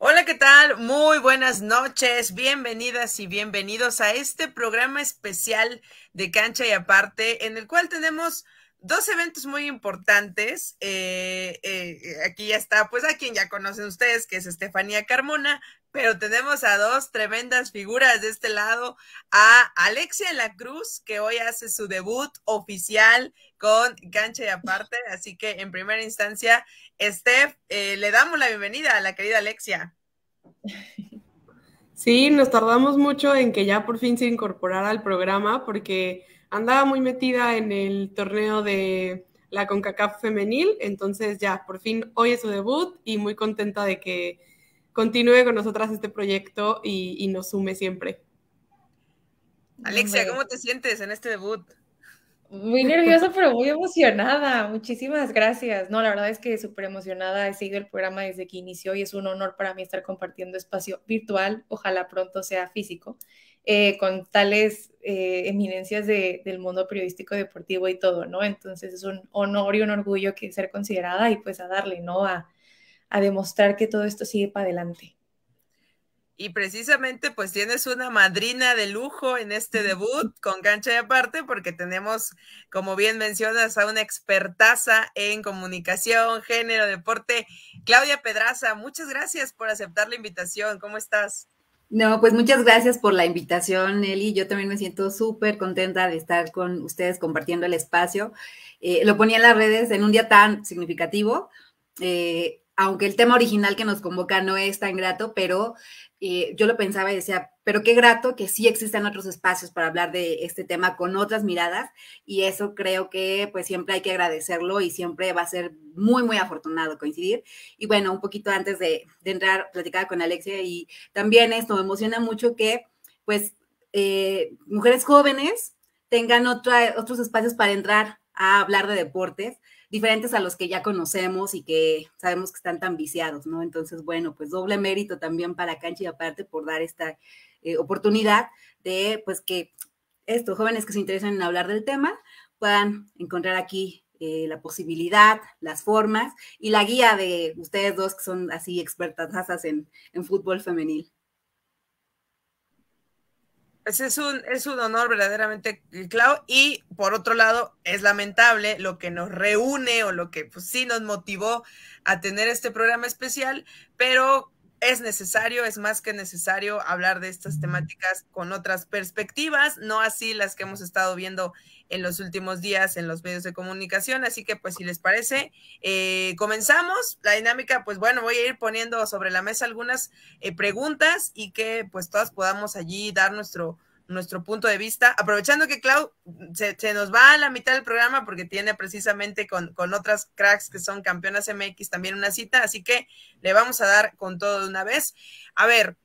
Hola, ¿qué tal? Muy buenas noches. Bienvenidas y bienvenidos a este programa especial de Cancha y Aparte, en el cual tenemos dos eventos muy importantes. Eh, eh, aquí ya está, pues a quien ya conocen ustedes, que es Estefanía Carmona, pero tenemos a dos tremendas figuras de este lado, a Alexia La Cruz, que hoy hace su debut oficial con Cancha y Aparte. Así que en primera instancia, Steph, eh, le damos la bienvenida a la querida Alexia. Sí, nos tardamos mucho en que ya por fin se incorporara al programa porque andaba muy metida en el torneo de la CONCACAF femenil, entonces ya por fin hoy es su debut y muy contenta de que continúe con nosotras este proyecto y, y nos sume siempre. Alexia, ¿cómo te sientes en este debut? Muy nerviosa, pero muy emocionada. Muchísimas gracias. No, la verdad es que súper emocionada. He seguido el programa desde que inició y es un honor para mí estar compartiendo espacio virtual, ojalá pronto sea físico, eh, con tales eh, eminencias del mundo periodístico deportivo y todo, ¿no? Entonces es un honor y un orgullo que ser considerada y pues a darle, ¿no? a demostrar que todo esto sigue para adelante. Y precisamente pues tienes una madrina de lujo en este debut con cancha de aparte porque tenemos, como bien mencionas, a una expertaza en comunicación, género, deporte. Claudia Pedraza, muchas gracias por aceptar la invitación. ¿Cómo estás? No, pues muchas gracias por la invitación, Eli. Yo también me siento súper contenta de estar con ustedes compartiendo el espacio. Eh, lo ponía en las redes en un día tan significativo. Eh, aunque el tema original que nos convoca no es tan grato, pero eh, yo lo pensaba y decía, pero qué grato que sí existan otros espacios para hablar de este tema con otras miradas y eso creo que pues siempre hay que agradecerlo y siempre va a ser muy, muy afortunado coincidir. Y bueno, un poquito antes de, entrar, platicaba con Alexia y también esto me emociona mucho que pues eh, mujeres jóvenes tengan otros espacios para entrar a hablar de deportes diferentes a los que ya conocemos y que sabemos que están tan viciados, ¿no? Entonces, bueno, pues doble mérito también para Cancha y aparte por dar esta eh, oportunidad de, pues que estos jóvenes que se interesan en hablar del tema puedan encontrar aquí eh, la posibilidad, las formas y la guía de ustedes dos que son así expertas en, en fútbol femenil. Pues es un, es un honor verdaderamente, Clau, y por otro lado, es lamentable lo que nos reúne o lo que pues, sí nos motivó a tener este programa especial, pero es necesario, es más que necesario hablar de estas temáticas con otras perspectivas, no así las que hemos estado viendo en los últimos días en los medios de comunicación. Así que, pues, si les parece, eh, comenzamos la dinámica. Pues bueno, voy a ir poniendo sobre la mesa algunas eh, preguntas y que pues todas podamos allí dar nuestro nuestro punto de vista, aprovechando que Clau mm, se, nos va a la mitad del programa porque tiene precisamente con, otras cracks que son campeonas MX también una cita, así que le vamos a dar con todo de una vez. A ver,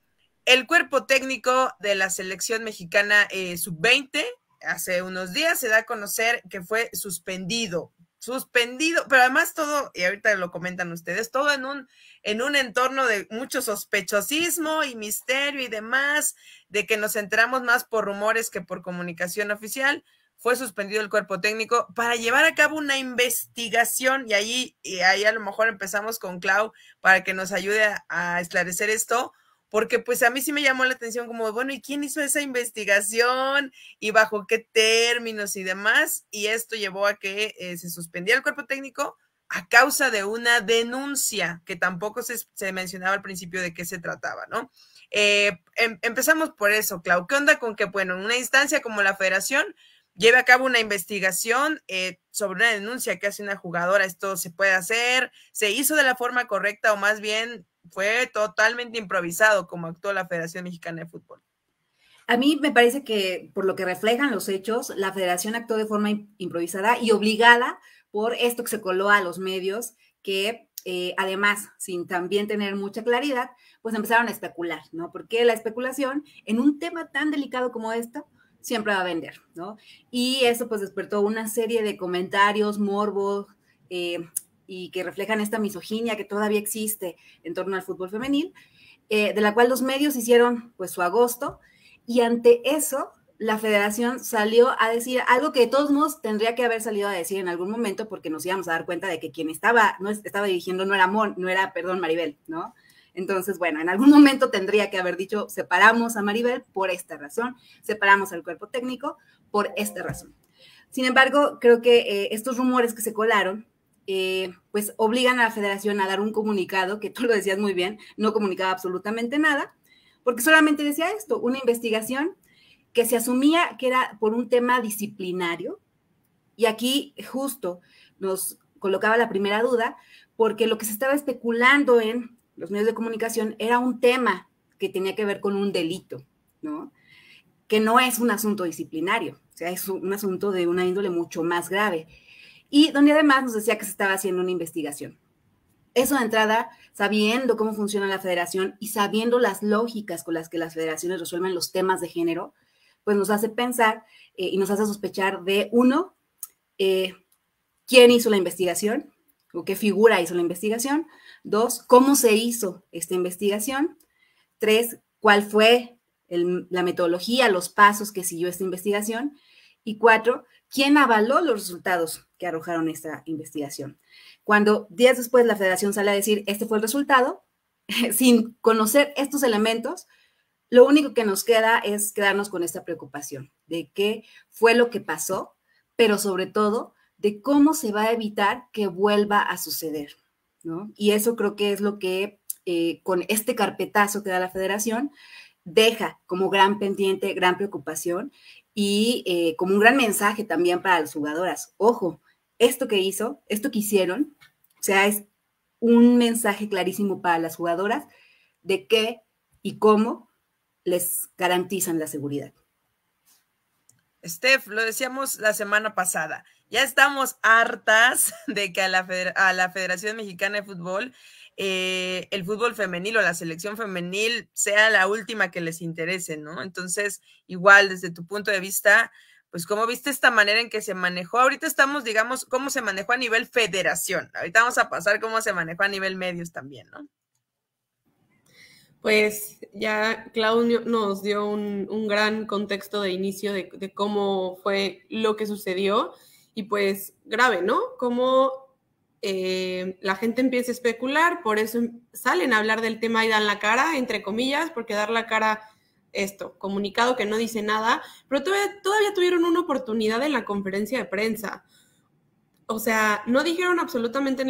el cuerpo técnico de la selección mexicana eh, sub-20 hace unos días se da a conocer que fue suspendido, suspendido, pero además todo, y ahorita lo comentan ustedes, todo en un, en un entorno de mucho sospechosismo y misterio y demás, de que nos enteramos más por rumores que por comunicación oficial fue suspendido el cuerpo técnico para llevar a cabo una investigación y ahí, y ahí a lo mejor empezamos con Clau para que nos ayude a, a, esclarecer esto, porque pues a mí sí me llamó la atención como, bueno, ¿y quién hizo esa investigación? ¿Y bajo qué términos y demás? Y esto llevó a que eh, se suspendía el cuerpo técnico a causa de una denuncia que tampoco se, mencionaba al principio de qué se trataba, ¿no? Eh, em, empezamos por eso, Clau. ¿Qué onda con que, bueno, una instancia como la federación lleve a cabo una investigación eh, sobre una denuncia que hace una jugadora? Esto se puede hacer, se hizo de la forma correcta o más bien fue totalmente improvisado como actuó la Federación Mexicana de Fútbol. A mí me parece que, por lo que reflejan los hechos, la federación actuó de forma improvisada y obligada por esto que se coló a los medios, que eh, además, sin también tener mucha claridad, pues empezaron a especular, ¿no? Porque la especulación en un tema tan delicado como este siempre va a vender, ¿no? Y eso pues despertó una serie de comentarios, morbos, eh, y que reflejan esta misoginia que todavía existe en torno al fútbol femenil, eh, de la cual los medios hicieron pues su agosto, y ante eso la federación salió a decir algo que de todos modos tendría que haber salido a decir en algún momento porque nos íbamos a dar cuenta de que quien estaba, no estaba dirigiendo no era Mon, no era, perdón, Maribel, ¿no? Entonces, bueno, en algún momento tendría que haber dicho, separamos a Maribel por esta razón, separamos al cuerpo técnico por esta razón. Sin embargo, creo que eh, estos rumores que se colaron eh, pues obligan a la federación a dar un comunicado, que tú lo decías muy bien, no comunicaba absolutamente nada, porque solamente decía esto, una investigación que se asumía que era por un tema disciplinario, y aquí justo nos colocaba la primera duda, porque lo que se estaba especulando en los medios de comunicación era un tema que tenía que ver con un delito, ¿no? Que no es un asunto disciplinario, o sea, es un asunto de una índole mucho más grave y donde además nos decía que se estaba haciendo una investigación. Eso de entrada, sabiendo cómo funciona la federación y sabiendo las lógicas con las que las federaciones resuelven los temas de género, pues nos hace pensar eh, y nos hace sospechar de uno, eh, quién hizo la investigación o qué figura hizo la investigación, dos, cómo se hizo esta investigación, tres, cuál fue la metodología, los pasos que siguió esta investigación, y cuatro, ¿quién avaló los resultados que arrojaron esta investigación? Cuando días después la federación sale a decir, este fue el resultado, sin conocer estos elementos, lo único que nos queda es quedarnos con esta preocupación de qué fue lo que pasó, pero sobre todo de cómo se va a evitar que vuelva a suceder. ¿no? Y eso creo que es lo que eh, con este carpetazo que da la federación deja como gran pendiente, gran preocupación y eh, como un gran mensaje también para las jugadoras. Ojo, esto que hizo, esto que hicieron, o sea, es un mensaje clarísimo para las jugadoras de qué y cómo les garantizan la seguridad. Steph, lo decíamos la semana pasada, ya estamos hartas de que a la Federación Mexicana de Fútbol eh, el fútbol femenil o la selección femenil sea la última que les interese, ¿no? Entonces, igual desde tu punto de vista, pues cómo viste esta manera en que se manejó. Ahorita estamos, digamos, cómo se manejó a nivel federación. Ahorita vamos a pasar cómo se manejó a nivel medios también, ¿no? Pues ya Claudio nos dio un, gran contexto de inicio de, cómo fue lo que sucedió y pues grave, ¿no? Cómo eh, la gente empieza a especular, por eso em, salen a hablar del tema y dan la cara, entre comillas, porque dar la cara, esto, comunicado que no dice nada, pero todavía, tuvieron una oportunidad en la conferencia de prensa. O sea, no dijeron absolutamente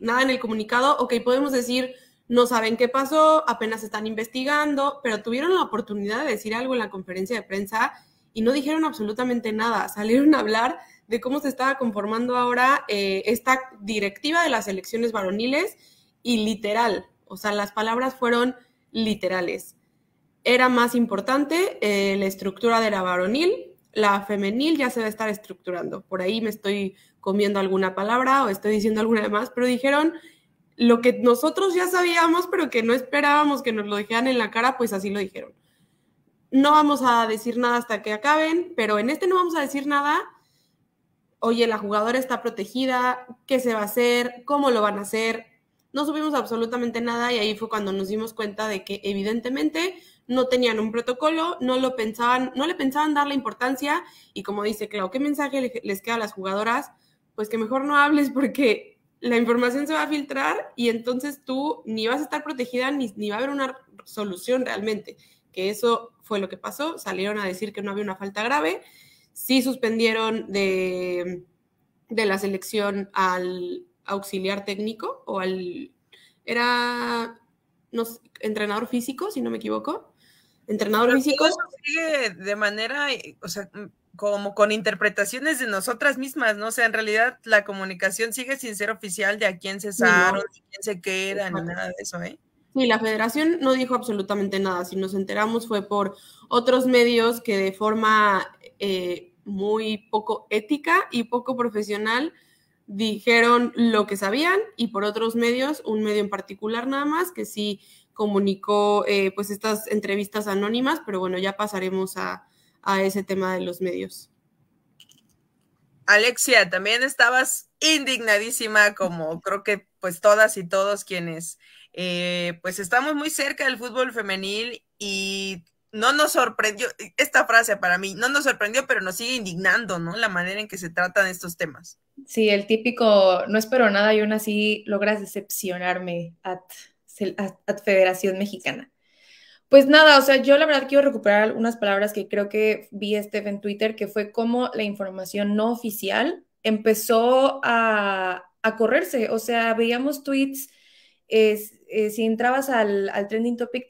nada en el comunicado, ok, podemos decir, no saben qué pasó, apenas están investigando, pero tuvieron la oportunidad de decir algo en la conferencia de prensa y no dijeron absolutamente nada, salieron a hablar de cómo se estaba conformando ahora eh, esta directiva de las elecciones varoniles y literal, o sea, las palabras fueron literales. Era más importante eh, la estructura de la varonil, la femenil ya se va a estar estructurando. Por ahí me estoy comiendo alguna palabra o estoy diciendo alguna de más, pero dijeron lo que nosotros ya sabíamos, pero que no esperábamos que nos lo dijeran en la cara, pues así lo dijeron. No vamos a decir nada hasta que acaben, pero en este no vamos a decir nada oye, la jugadora está protegida, qué se va a hacer, cómo lo van a hacer. No supimos absolutamente nada y ahí fue cuando nos dimos cuenta de que evidentemente no tenían un protocolo, no lo pensaban, no le pensaban dar la importancia y como dice Clau, ¿qué mensaje les queda a las jugadoras? Pues que mejor no hables porque la información se va a filtrar y entonces tú ni vas a estar protegida ni, ni va a haber una solución realmente. Que eso fue lo que pasó, salieron a decir que no había una falta grave sí suspendieron de, de la selección al auxiliar técnico o al... Era entrenador físico, si no me equivoco. Entrenador físico. Sigue de manera, o sea, como con interpretaciones de nosotras mismas, ¿no? O sea, en realidad la comunicación sigue sin ser oficial de a quién cesaron, salió quién se queda, ni nada de eso, ¿eh? Sí, la federación no dijo absolutamente nada. Si nos enteramos fue por otros medios que de forma eh, muy poco ética y poco profesional dijeron lo que sabían y por otros medios, un medio en particular nada más, que sí comunicó eh, pues estas entrevistas anónimas, pero bueno, ya pasaremos a, ese tema de los medios. Alexia, también estabas indignadísima, como creo que pues todas y todos quienes eh, pues estamos muy cerca del fútbol femenil y no nos sorprendió, e, esta frase para mí, no nos sorprendió, pero nos sigue indignando, ¿no? La manera en que se tratan estos temas. Sí, el típico, no espero nada y aún así logras decepcionarme at, Federación Mexicana. Pues nada, o sea, yo la verdad quiero recuperar unas palabras que creo que vi este en Twitter, que fue cómo la información no oficial empezó a, a correrse. O sea, veíamos tweets es, eh, si entrabas al, trending topic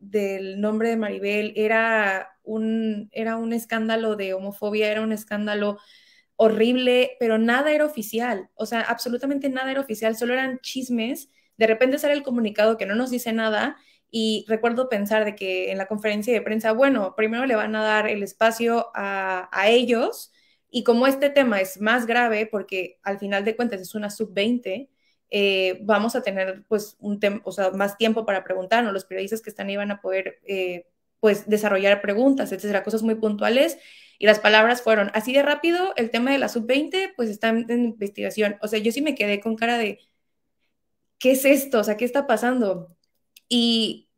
del nombre de Maribel, era un, era un escándalo de homofobia, era un escándalo horrible, pero nada era oficial, o sea, absolutamente nada era oficial, solo eran chismes. De repente sale el comunicado que no nos dice nada y recuerdo pensar de que en la conferencia de prensa, bueno, primero le van a dar el espacio a, a ellos y como este tema es más grave porque al final de cuentas es una sub-20, eh, vamos a tener pues un o más tiempo para preguntarnos, los periodistas que están ahí van a poder eh, pues desarrollar preguntas, etcétera, cosas muy puntuales. Y las palabras fueron, así de rápido, el tema de la sub-20 pues está en investigación. O sea, yo sí me quedé con cara de, ¿qué es esto? O sea, ¿qué está pasando? Y,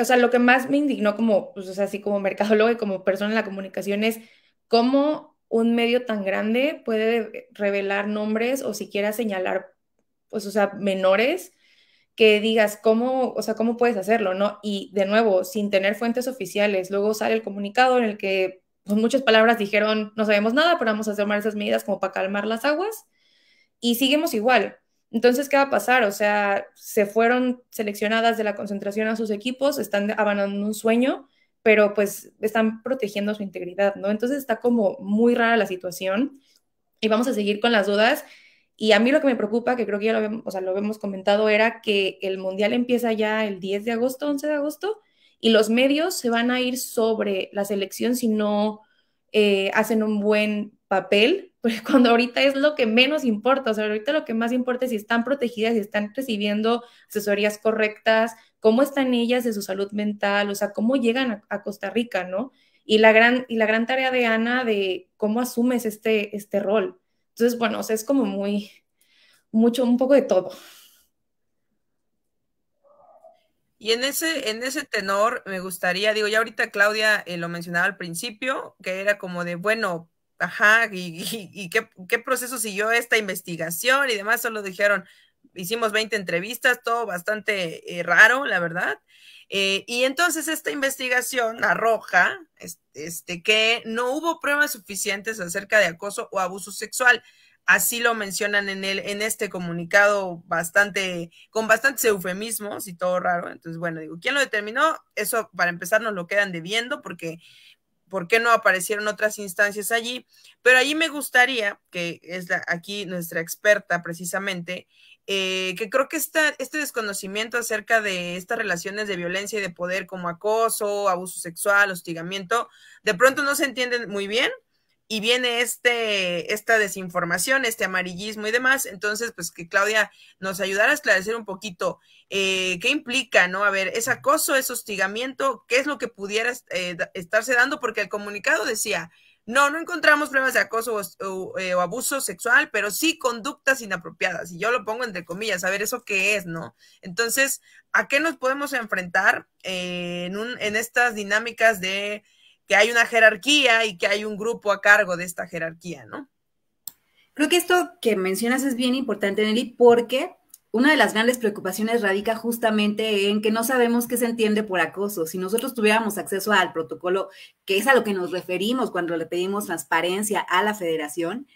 o sea, lo que más me indignó como, pues, o sea, así como mercadólogo y como persona en la comunicación es cómo un medio tan grande puede revelar nombres o siquiera señalar pues, o sea, menores que digas cómo, o sea, cómo puedes hacerlo, ¿no? Y de nuevo, sin tener fuentes oficiales, luego sale el comunicado en el que con pues, muchas palabras dijeron, no sabemos nada, pero vamos a tomar esas medidas como para calmar las aguas y seguimos igual. Entonces, ¿qué va a pasar? O sea, se fueron seleccionadas de la concentración a sus equipos, están abandonando un sueño, pero pues están protegiendo su integridad, ¿no? Entonces está como muy rara la situación y vamos a seguir con las dudas y a mí lo que me preocupa, que creo que ya lo, habíamos, hemos comentado, era que el Mundial empieza ya el 10 de agosto, 11 de agosto, y los medios se van a ir sobre la selección si no eh, hacen un buen papel, porque cuando ahorita es lo que menos importa, o sea, ahorita lo que más importa es si están protegidas, si están recibiendo asesorías correctas, cómo están ellas de su salud mental, o sea, cómo llegan a, Costa Rica, ¿no? Y la, gran, y la gran tarea de Ana de cómo asumes este, este rol entonces, bueno, es como muy, mucho, un poco de todo. Y en ese, en ese tenor me gustaría, digo, ya ahorita Claudia eh, lo mencionaba al principio, que era como de, bueno, ajá, y, qué, proceso siguió esta investigación y demás, solo dijeron, hicimos 20 entrevistas, todo bastante eh, raro, la verdad. Eh, y entonces esta investigación arroja este, que no hubo pruebas suficientes acerca de acoso o abuso sexual. Así lo mencionan en, el, en este comunicado bastante, con bastantes eufemismos y todo raro. Entonces, bueno, digo, ¿quién lo determinó? Eso para empezar nos lo quedan debiendo porque por qué no aparecieron otras instancias allí, pero allí me gustaría, que es aquí nuestra experta precisamente, eh, que creo que esta, este desconocimiento acerca de estas relaciones de violencia y de poder como acoso, abuso sexual, hostigamiento, de pronto no se entienden muy bien y viene este, esta desinformación, este amarillismo y demás. Entonces, pues que Claudia nos ayudara a esclarecer un poquito eh, qué implica, ¿no? A ver, es acoso, es hostigamiento, qué es lo que pudiera eh, estarse dando, porque el comunicado decía, no, no encontramos pruebas de acoso eh, o, abuso sexual, pero sí conductas inapropiadas. Y yo lo pongo entre comillas, a ver, ¿eso qué es, no? Entonces, ¿a qué nos podemos enfrentar eh, en, en estas dinámicas de que hay una jerarquía y que hay un grupo a cargo de esta jerarquía, no? Creo que esto que mencionas es bien importante, Nelly, porque una de las grandes preocupaciones radica justamente en que no sabemos qué se entiende por acoso. Si nosotros tuviéramos acceso al protocolo, que es a lo que nos referimos cuando le pedimos transparencia a la federación,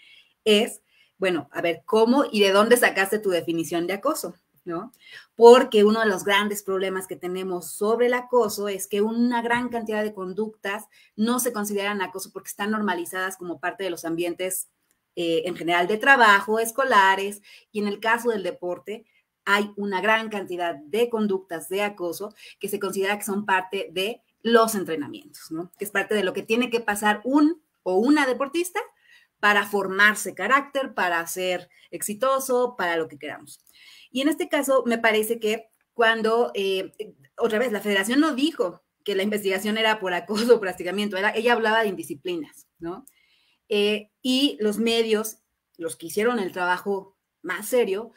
es, bueno, a ver, ¿cómo y de dónde sacaste tu definición de acoso? ¿No? Porque uno de los grandes problemas que tenemos sobre el acoso es que una gran cantidad de conductas no se consideran acoso porque están normalizadas como parte de los ambientes eh, en general de trabajo, escolares, y en el caso del deporte, hay una gran cantidad de conductas de acoso que se considera que son parte de los entrenamientos, ¿no? Que es parte de lo que tiene que pasar un o una deportista para formarse carácter, para ser exitoso, para lo que queramos. Y en este caso, me parece que cuando, eh, otra vez, la federación no dijo que la investigación era por acoso o practicamiento, ella hablaba de indisciplinas, ¿no? Eh, y los medios, los que hicieron el trabajo más serio,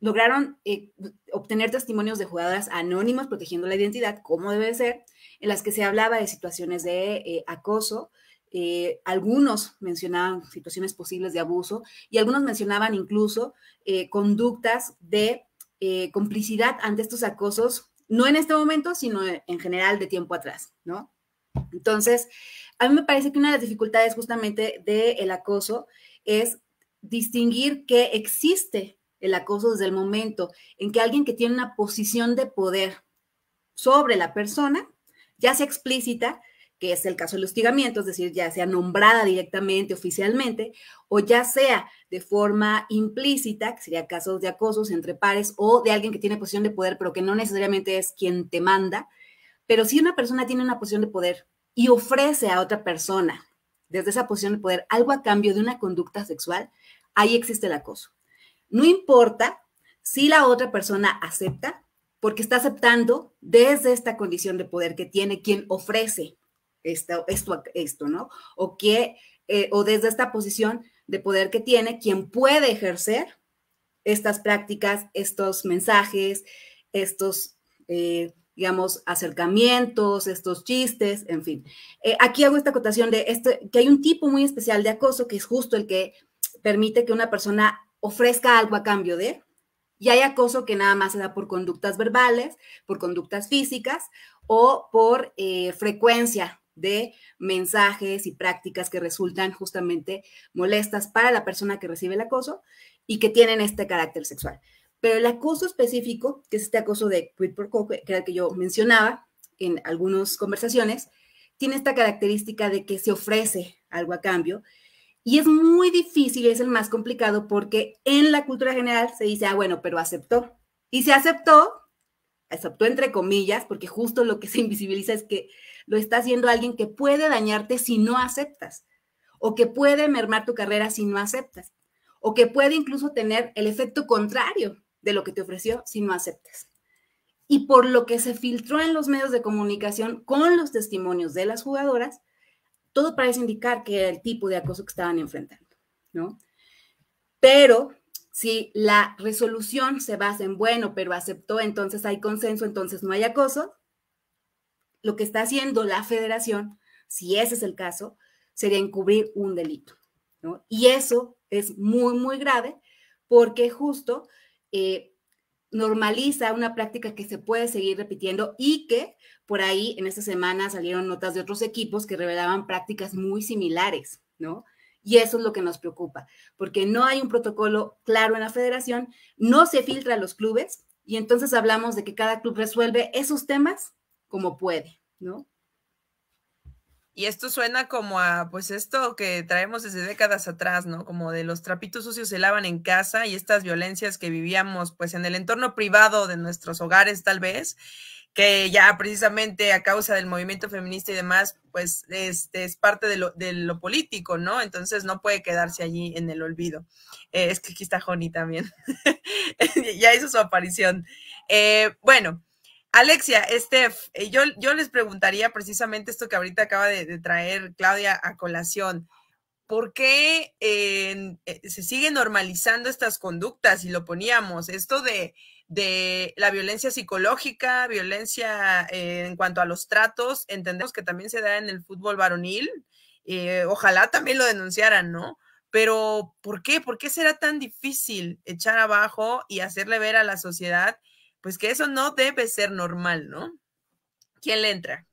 lograron eh, obtener testimonios de jugadoras anónimas protegiendo la identidad, como debe ser, en las que se hablaba de situaciones de eh, acoso. algunos mencionaban situaciones posibles de abuso y algunos mencionaban incluso conductas de complicidad ante estos acosos, no en este momento, sino en general de tiempo atrás, ¿no? Entonces, a mí me parece que una de las dificultades justamente del acoso es distinguir que existe el acoso desde el momento en que alguien que tiene una posición de poder sobre la persona, ya sea explícita, que es el caso del hostigamiento, es decir, ya sea nombrada directamente, oficialmente, o ya sea de forma implícita, que sería casos de acosos entre pares, o de alguien que tiene posición de poder, pero que no necesariamente es quien te manda, pero si una persona tiene una posición de poder y ofrece a otra persona desde esa posición de poder algo a cambio de una conducta sexual, ahí existe el acoso. No importa si la otra persona acepta, porque está aceptando desde esta condición de poder que tiene quien ofrece esto, esto, esto ¿no? O, que, eh, o desde esta posición de poder que tiene quien puede ejercer estas prácticas, estos mensajes, estos... Eh, digamos, acercamientos, estos chistes, en fin. Eh, aquí hago esta acotación de este, que hay un tipo muy especial de acoso que es justo el que permite que una persona ofrezca algo a cambio de, y hay acoso que nada más se da por conductas verbales, por conductas físicas o por eh, frecuencia de mensajes y prácticas que resultan justamente molestas para la persona que recibe el acoso y que tienen este carácter sexual. Pero el acoso específico, que es este acoso de quid pro quo, que era el que yo mencionaba en algunas conversaciones, tiene esta característica de que se ofrece algo a cambio. Y es muy difícil, es el más complicado, porque en la cultura general se dice, ah, bueno, pero aceptó. Y se aceptó, aceptó entre comillas, porque justo lo que se invisibiliza es que lo está haciendo alguien que puede dañarte si no aceptas, o que puede mermar tu carrera si no aceptas, o que puede incluso tener el efecto contrario, de lo que te ofreció si no aceptas. Y por lo que se filtró en los medios de comunicación con los testimonios de las jugadoras, todo parece indicar que era el tipo de acoso que estaban enfrentando, ¿no? Pero si la resolución se basa en, bueno, pero aceptó, entonces hay consenso, entonces no hay acoso, lo que está haciendo la federación, si ese es el caso, sería encubrir un delito, ¿no? Y eso es muy, muy grave porque justo eh, normaliza una práctica que se puede seguir repitiendo y que por ahí en esta semana salieron notas de otros equipos que revelaban prácticas muy similares, ¿no? Y eso es lo que nos preocupa, porque no hay un protocolo claro en la federación, no se filtra a los clubes y entonces hablamos de que cada club resuelve esos temas como puede, ¿no? Y esto suena como a, pues esto que traemos desde décadas atrás, ¿no? Como de los trapitos sucios se lavan en casa y estas violencias que vivíamos, pues en el entorno privado de nuestros hogares, tal vez, que ya precisamente a causa del movimiento feminista y demás, pues este es parte de lo, político, ¿no? Entonces no puede quedarse allí en el olvido. Eh, es que aquí está Joni también. ya hizo su aparición. Eh, bueno, Alexia, Steph, eh, yo, yo les preguntaría precisamente esto que ahorita acaba de, traer Claudia a colación. ¿Por qué eh, se sigue normalizando estas conductas? Y lo poníamos, esto de, la violencia psicológica, violencia eh, en cuanto a los tratos, entendemos que también se da en el fútbol varonil, ojalá también lo denunciaran, ¿no? Pero ¿por qué? ¿Por qué será tan difícil echar abajo y hacerle ver a la sociedad pues que eso no debe ser normal, ¿no? ¿Quién le entra?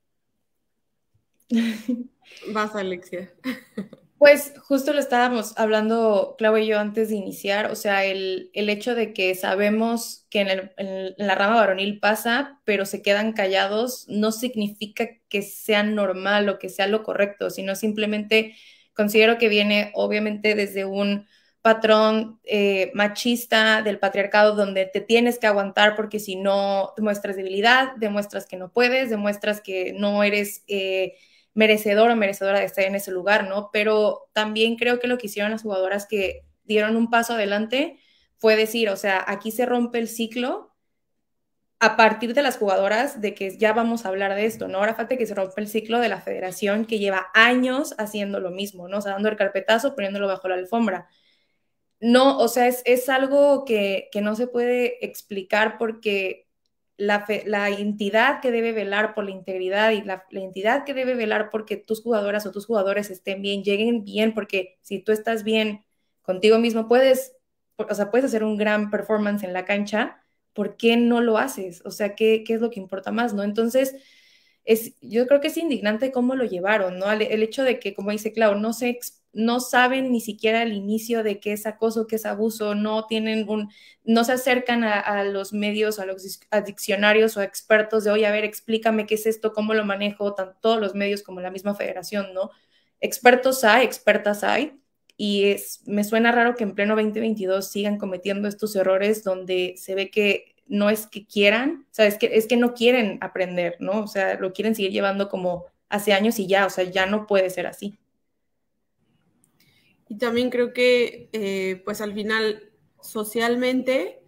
Vas, Alexia. Pues justo lo estábamos hablando, Clau y yo, antes de iniciar, o sea, el, el hecho de que sabemos que en, en, la rama varonil pasa, pero se quedan callados, no significa que sea normal o que sea lo correcto, sino simplemente considero que viene obviamente desde un patrón eh, machista del patriarcado donde te tienes que aguantar porque si no demuestras debilidad, demuestras que no puedes, demuestras que no eres eh, merecedor o merecedora de estar en ese lugar, ¿no? Pero también creo que lo que hicieron las jugadoras que dieron un paso adelante fue decir, o sea, aquí se rompe el ciclo a partir de las jugadoras de que ya vamos a hablar de esto, ¿no? Ahora falta que se rompa el ciclo de la federación que lleva años haciendo lo mismo, ¿no? O sea, dando el carpetazo, poniéndolo bajo la alfombra. No, o sea, es, algo que, no se puede explicar porque la, entidad que debe velar por la integridad y la, entidad que debe velar porque tus jugadoras o tus jugadores estén bien, lleguen bien, porque si tú estás bien contigo mismo, puedes, o sea, puedes hacer un gran performance en la cancha, ¿por qué no lo haces? O sea, ¿qué, es lo que importa más, no? Entonces, es, yo creo que es indignante cómo lo llevaron, ¿no? El, hecho de que, como dice Clau, no se explica no saben ni siquiera al inicio de qué es acoso, qué es abuso, no tienen un, no se acercan a, los medios, a los diccionarios o a expertos de, oye, a ver, explícame qué es esto, cómo lo manejo, tanto los medios como la misma federación, ¿no? Expertos hay, expertas hay, y es, me suena raro que en pleno 2022 sigan cometiendo estos errores donde se ve que no es que quieran, o sea, que, es que no quieren aprender, ¿no? O sea, lo quieren seguir llevando como hace años y ya, o sea, ya no puede ser así. Y también creo que, eh, pues al final, socialmente,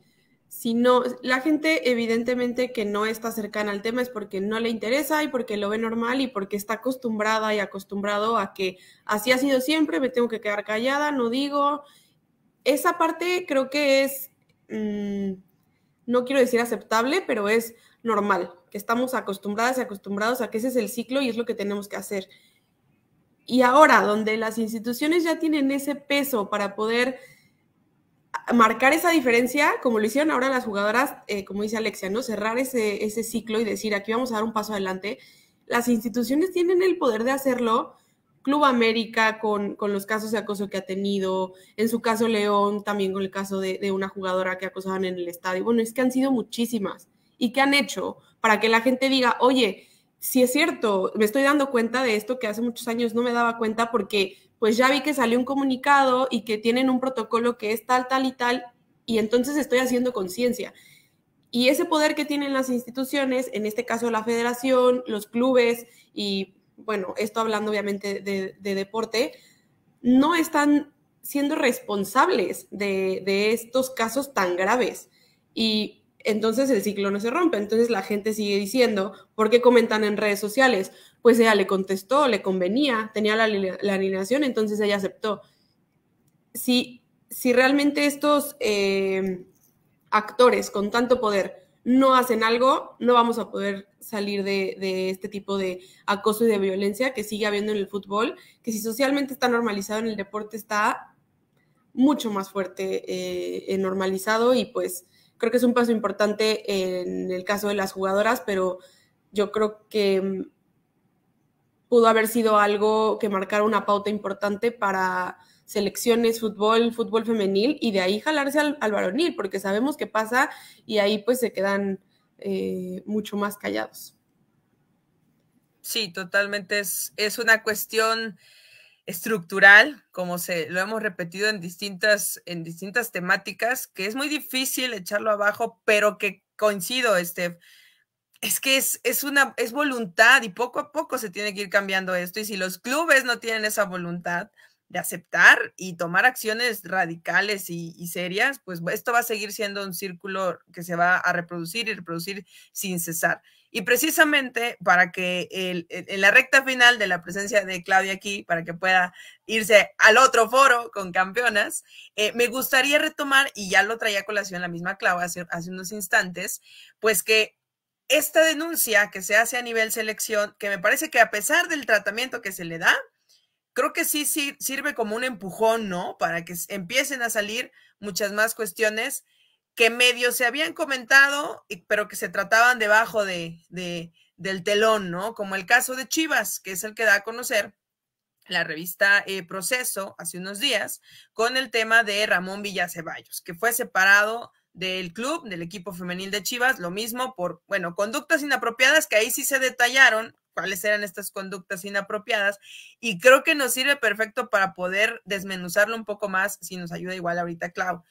si no, la gente evidentemente que no está cercana al tema es porque no le interesa y porque lo ve normal y porque está acostumbrada y acostumbrado a que así ha sido siempre, me tengo que quedar callada, no digo. Esa parte creo que es, mm, no quiero decir aceptable, pero es normal, que estamos acostumbradas y acostumbrados a que ese es el ciclo y es lo que tenemos que hacer. Y ahora, donde las instituciones ya tienen ese peso para poder marcar esa diferencia, como lo hicieron ahora las jugadoras, eh, como dice Alexia, ¿no? Cerrar ese, ciclo y decir, aquí vamos a dar un paso adelante. Las instituciones tienen el poder de hacerlo. Club América con, los casos de acoso que ha tenido, en su caso León también con el caso de, de, una jugadora que acosaban en el estadio. Bueno, es que han sido muchísimas. ¿Y qué han hecho? Para que la gente diga, oye, sí es cierto, me estoy dando cuenta de esto que hace muchos años no me daba cuenta porque pues ya vi que salió un comunicado y que tienen un protocolo que es tal, tal y tal, y entonces estoy haciendo conciencia. Y ese poder que tienen las instituciones, en este caso la federación, los clubes, y bueno, esto hablando obviamente de, deporte, no están siendo responsables de, de estos casos tan graves. Y entonces el ciclo no se rompe. Entonces la gente sigue diciendo, ¿por qué comentan en redes sociales? Pues ella le contestó, le convenía, tenía la, alineación, entonces ella aceptó. Si, si realmente estos em, actores con tanto poder no hacen algo, no vamos a poder salir de, este tipo de acoso y de violencia que sigue habiendo en el fútbol, que si socialmente está normalizado en el deporte está mucho más fuerte eh, eh, normalizado y pues creo que es un paso importante en el caso de las jugadoras, pero yo creo que mm, pudo haber sido algo que marcara una pauta importante para selecciones, fútbol, fútbol femenil y de ahí jalarse al, varonil, porque sabemos qué pasa y ahí pues se quedan eh, mucho más callados. Sí, totalmente. Es, es una cuestión estructural, como se lo hemos repetido en distintas, en distintas temáticas, que es muy difícil echarlo abajo, pero que coincido, Steph, es que es, es, una, es voluntad y poco a poco se tiene que ir cambiando esto. Y si los clubes no tienen esa voluntad, de aceptar y tomar acciones radicales y, serias, pues esto va a seguir siendo un círculo que se va a reproducir y reproducir sin cesar. Y precisamente para que e, en la recta final de la presencia de Claudia aquí, para que pueda irse al otro foro con campeonas, eh, me gustaría retomar, y ya lo traía a colación la misma Clau hace unos instantes, pues que esta denuncia que se hace a nivel selección, que me parece que a pesar del tratamiento que se le da, creo que sí, sirve como un empujón, ¿no? Para que empiecen a salir muchas más cuestiones que medio se habían comentado, pero que se trataban debajo de, del telón, ¿no? Como el caso de Chivas, que es el que da a conocer la revista eh, Proceso hace unos días, con el tema de Ramón Villaseballos, que fue separado del club, del equipo femenil de Chivas, lo mismo por, bueno, conductas inapropiadas que ahí sí se detallaron cuáles eran estas conductas inapropiadas y creo que nos sirve perfecto para poder desmenuzarlo un poco más si nos ayuda igual ahorita Clau.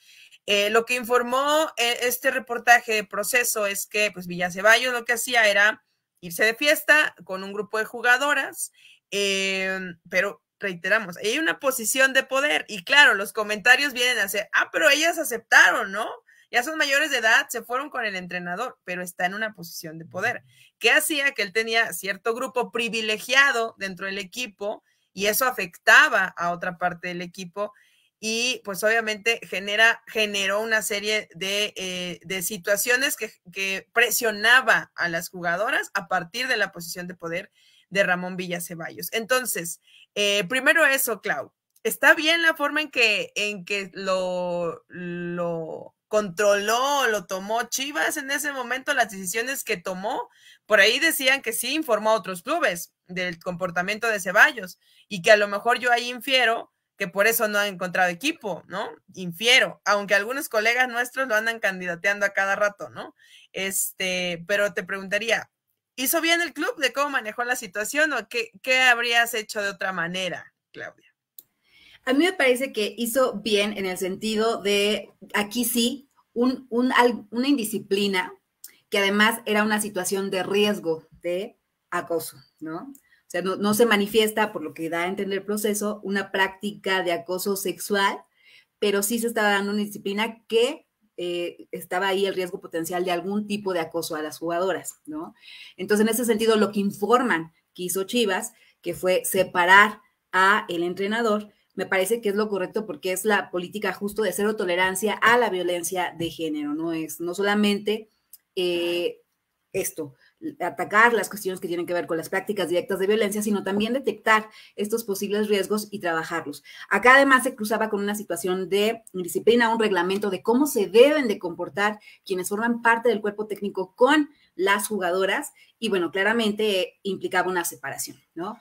Eh, lo que informó eh, este reportaje de proceso es que pues Ceballos lo que hacía era irse de fiesta con un grupo de jugadoras, em, pero reiteramos, hay una posición de poder y claro, los comentarios vienen a ser, ah, pero ellas aceptaron, ¿no? Ya son mayores de edad, se fueron con el entrenador, pero está en una posición de poder. que hacía? Que él tenía cierto grupo privilegiado dentro del equipo y eso afectaba a otra parte del equipo y pues obviamente genera, generó una serie de, eh, situaciones que, presionaba a las jugadoras a partir de la posición de poder de Ramón ceballos Entonces, eh, primero eso, Clau. Está bien la forma en que, en que lo, controló, lo tomó Chivas en ese momento, las decisiones que tomó. Por ahí decían que sí informó a otros clubes del comportamiento de Ceballos y que a lo mejor yo ahí infiero que por eso no ha encontrado equipo, ¿no? Infiero, aunque algunos colegas nuestros lo andan candidateando a cada rato, ¿no? Este, pero te preguntaría, ¿hizo bien el club de cómo manejó la situación o qué, qué habrías hecho de otra manera, Claudia? A mí me parece que hizo bien en el sentido de aquí sí una indisciplina que además era una situación de riesgo de acoso, ¿no? O sea, no, se manifiesta, por lo que da a entender el proceso, una práctica de acoso sexual, pero sí se estaba dando una disciplina que eh, estaba ahí el riesgo potencial de algún tipo de acoso a las jugadoras, ¿no? Entonces, en ese sentido, lo que informan que hizo Chivas, que fue separar a el entrenador me parece que es lo correcto porque es la política justo de cero tolerancia a la violencia de género, no es no solamente eh, esto, atacar las cuestiones que tienen que ver con las prácticas directas de violencia, sino también detectar estos posibles riesgos y trabajarlos. Acá además se cruzaba con una situación de disciplina, un reglamento de cómo se deben de comportar quienes forman parte del cuerpo técnico con las jugadoras y bueno, claramente eh, implicaba una separación, ¿no?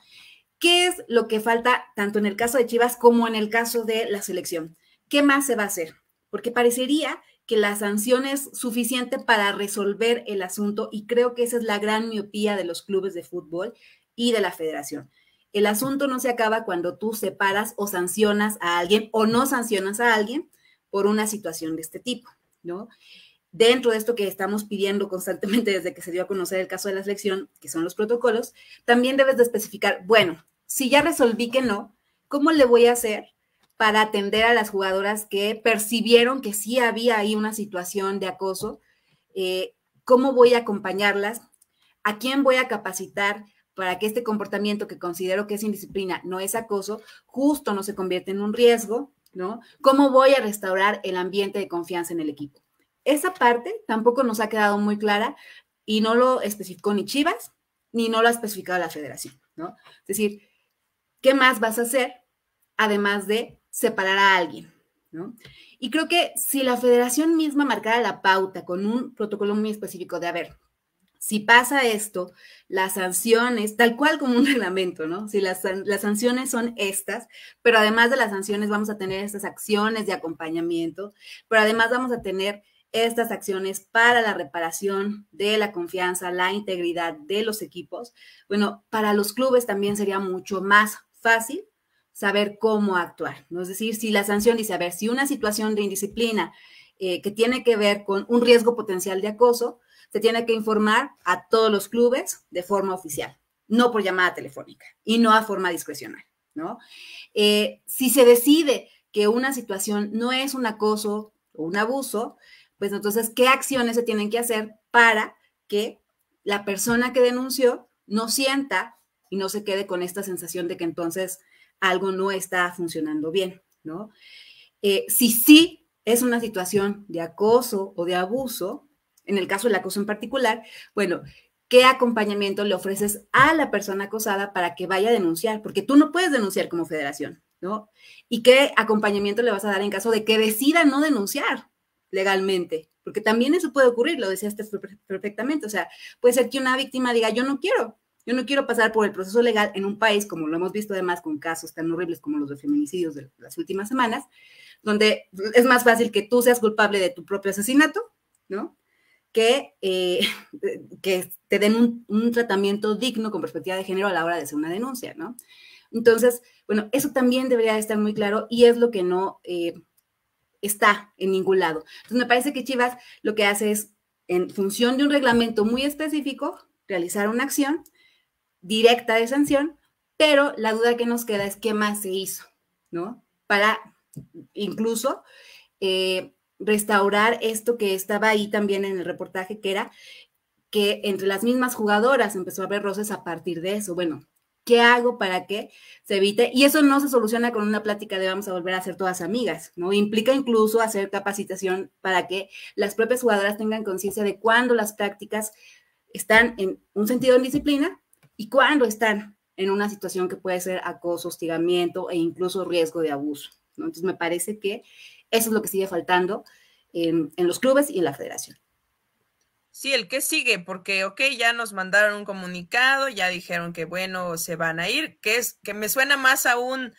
¿Qué es lo que falta tanto en el caso de Chivas como en el caso de la selección? ¿Qué más se va a hacer? Porque parecería que la sanción es suficiente para resolver el asunto y creo que esa es la gran miopía de los clubes de fútbol y de la federación. El asunto no se acaba cuando tú separas o sancionas a alguien o no sancionas a alguien por una situación de este tipo, ¿no? Dentro de esto que estamos pidiendo constantemente desde que se dio a conocer el caso de la selección, que son los protocolos, también debes de especificar, bueno, si ya resolví que no, ¿cómo le voy a hacer para atender a las jugadoras que percibieron que sí había ahí una situación de acoso? Eh, ¿Cómo voy a acompañarlas? ¿A quién voy a capacitar para que este comportamiento que considero que es indisciplina no es acoso, justo no se convierta en un riesgo? ¿no? ¿Cómo voy a restaurar el ambiente de confianza en el equipo? Esa parte tampoco nos ha quedado muy clara y no lo especificó ni Chivas, ni no lo ha especificado la federación, ¿no? Es decir, ¿Qué más vas a hacer además de separar a alguien? ¿no? Y creo que si la federación misma marcara la pauta con un protocolo muy específico de, a ver, si pasa esto, las sanciones, tal cual como un reglamento, ¿no? Si las, las, sanciones son estas, pero además de las sanciones vamos a tener estas acciones de acompañamiento, pero además vamos a tener estas acciones para la reparación de la confianza, la integridad de los equipos. Bueno, para los clubes también sería mucho más fácil saber cómo actuar. ¿no? Es decir, si la sanción dice, a ver, si una situación de indisciplina eh, que tiene que ver con un riesgo potencial de acoso, se tiene que informar a todos los clubes de forma oficial, no por llamada telefónica y no a forma discrecional. ¿no? Eh, si se decide que una situación no es un acoso o un abuso, pues entonces, ¿qué acciones se tienen que hacer para que la persona que denunció no sienta y no se quede con esta sensación de que entonces algo no está funcionando bien, ¿no? Eh, si sí es una situación de acoso o de abuso, en el caso del acoso en particular, bueno, ¿qué acompañamiento le ofreces a la persona acosada para que vaya a denunciar? Porque tú no puedes denunciar como federación, ¿no? ¿Y qué acompañamiento le vas a dar en caso de que decida no denunciar legalmente? Porque también eso puede ocurrir, lo decías perfectamente. O sea, puede ser que una víctima diga, yo no quiero, yo no quiero pasar por el proceso legal en un país, como lo hemos visto además con casos tan horribles como los de feminicidios de las últimas semanas, donde es más fácil que tú seas culpable de tu propio asesinato, ¿no? Que, eh, que te den un, tratamiento digno con perspectiva de género a la hora de hacer una denuncia, ¿no? Entonces, bueno, eso también debería estar muy claro y es lo que no eh, está en ningún lado. Entonces, me parece que Chivas lo que hace es, en función de un reglamento muy específico, realizar una acción directa de sanción, pero la duda que nos queda es qué más se hizo, ¿no? Para incluso eh, restaurar esto que estaba ahí también en el reportaje, que era que entre las mismas jugadoras empezó a haber roces a partir de eso. Bueno, ¿qué hago para que se evite? Y eso no se soluciona con una plática de vamos a volver a ser todas amigas, ¿no? Implica incluso hacer capacitación para que las propias jugadoras tengan conciencia de cuándo las prácticas están en un sentido en disciplina y cuando están en una situación que puede ser acoso, hostigamiento e incluso riesgo de abuso. Entonces, me parece que eso es lo que sigue faltando en, los clubes y en la federación. Sí, el que sigue, porque, ok, ya nos mandaron un comunicado, ya dijeron que, bueno, se van a ir, que es que me suena más aún,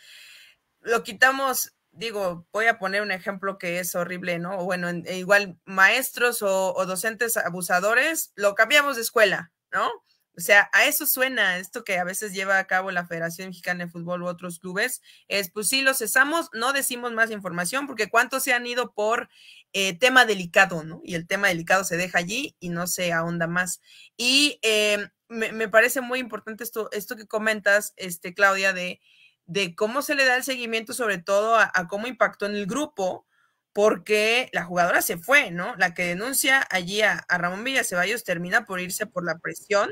lo quitamos, digo, voy a poner un ejemplo que es horrible, ¿no? O bueno, igual maestros o docentes abusadores, lo cambiamos de escuela, ¿no? O sea, a eso suena esto que a veces lleva a cabo la Federación Mexicana de Fútbol u otros clubes. Es, pues sí, los cesamos, no decimos más información porque cuántos se han ido por eh, tema delicado, ¿no? Y el tema delicado se deja allí y no se ahonda más. Y eh, me, parece muy importante esto, esto que comentas, este, Claudia, de, de cómo se le da el seguimiento, sobre todo a, cómo impactó en el grupo, porque la jugadora se fue, ¿no? La que denuncia allí a, Ramón Villa termina por irse por la presión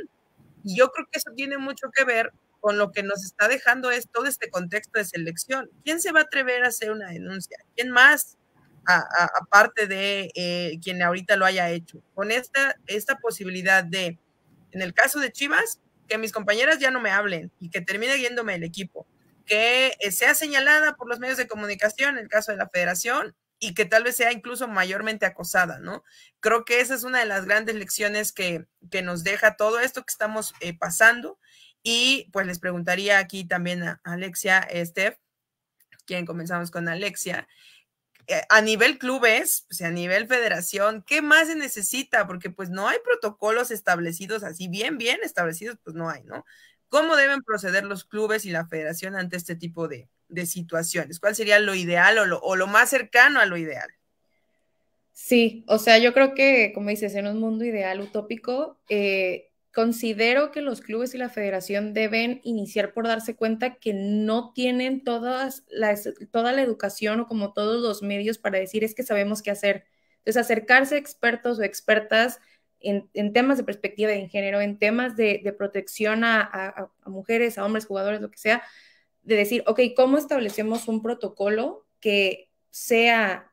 y yo creo que eso tiene mucho que ver con lo que nos está dejando es todo este contexto de selección. ¿Quién se va a atrever a hacer una denuncia? ¿Quién más? Aparte de eh, quien ahorita lo haya hecho, con esta, esta posibilidad de, en el caso de Chivas, que mis compañeras ya no me hablen y que termine yéndome el equipo, que eh, sea señalada por los medios de comunicación, en el caso de la federación, y que tal vez sea incluso mayormente acosada, ¿no? Creo que esa es una de las grandes lecciones que, nos deja todo esto que estamos eh, pasando. Y pues les preguntaría aquí también a Alexia, Estef, quien comenzamos con Alexia, eh, a nivel clubes, o pues, sea, a nivel federación, ¿qué más se necesita? Porque pues no hay protocolos establecidos así, bien, bien establecidos, pues no hay, ¿no? ¿Cómo deben proceder los clubes y la federación ante este tipo de, de situaciones? ¿Cuál sería lo ideal o lo, más cercano a lo ideal? Sí, o sea, yo creo que, como dices, en un mundo ideal utópico, eh, considero que los clubes y la federación deben iniciar por darse cuenta que no tienen todas toda la educación o como todos los medios para decir es que sabemos qué hacer. Entonces, acercarse a expertos o expertas en, temas de perspectiva de género, en temas de, protección a, mujeres, a hombres, jugadores, lo que sea, de decir, ok, ¿cómo establecemos un protocolo que sea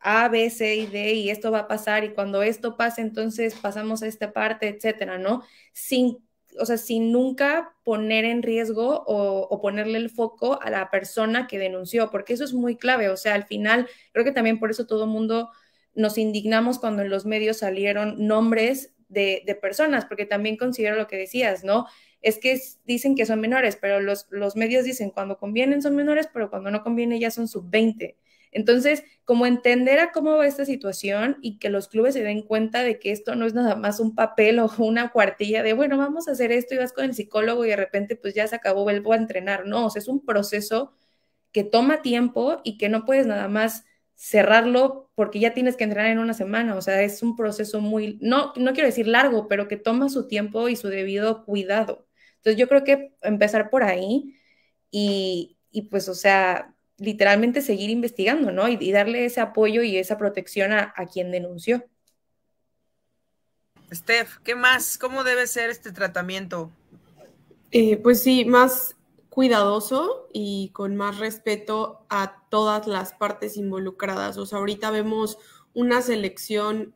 a, B, C y D y esto va a pasar y cuando esto pase entonces pasamos a esta parte, etcétera, ¿no? Sin, o sea, sin nunca poner en riesgo o, ponerle el foco a la persona que denunció, porque eso es muy clave, o sea, al final creo que también por eso todo el mundo nos indignamos cuando en los medios salieron nombres de personas, porque también considero lo que decías, ¿no? es que dicen que son menores, pero los, medios dicen cuando convienen son menores, pero cuando no conviene ya son sub-20. Entonces, como entender a cómo va esta situación y que los clubes se den cuenta de que esto no es nada más un papel o una cuartilla de, bueno, vamos a hacer esto y vas con el psicólogo y de repente pues ya se acabó, vuelvo a entrenar. No, o sea, es un proceso que toma tiempo y que no puedes nada más cerrarlo porque ya tienes que entrenar en una semana. O sea, es un proceso muy, no, no quiero decir largo, pero que toma su tiempo y su debido cuidado. Entonces yo creo que empezar por ahí y, pues, o sea, literalmente seguir investigando, ¿no? Y, darle ese apoyo y esa protección a, quien denunció. Steph, ¿qué más? ¿Cómo debe ser este tratamiento? Eh, pues sí, más cuidadoso y con más respeto a todas las partes involucradas. O sea, ahorita vemos una selección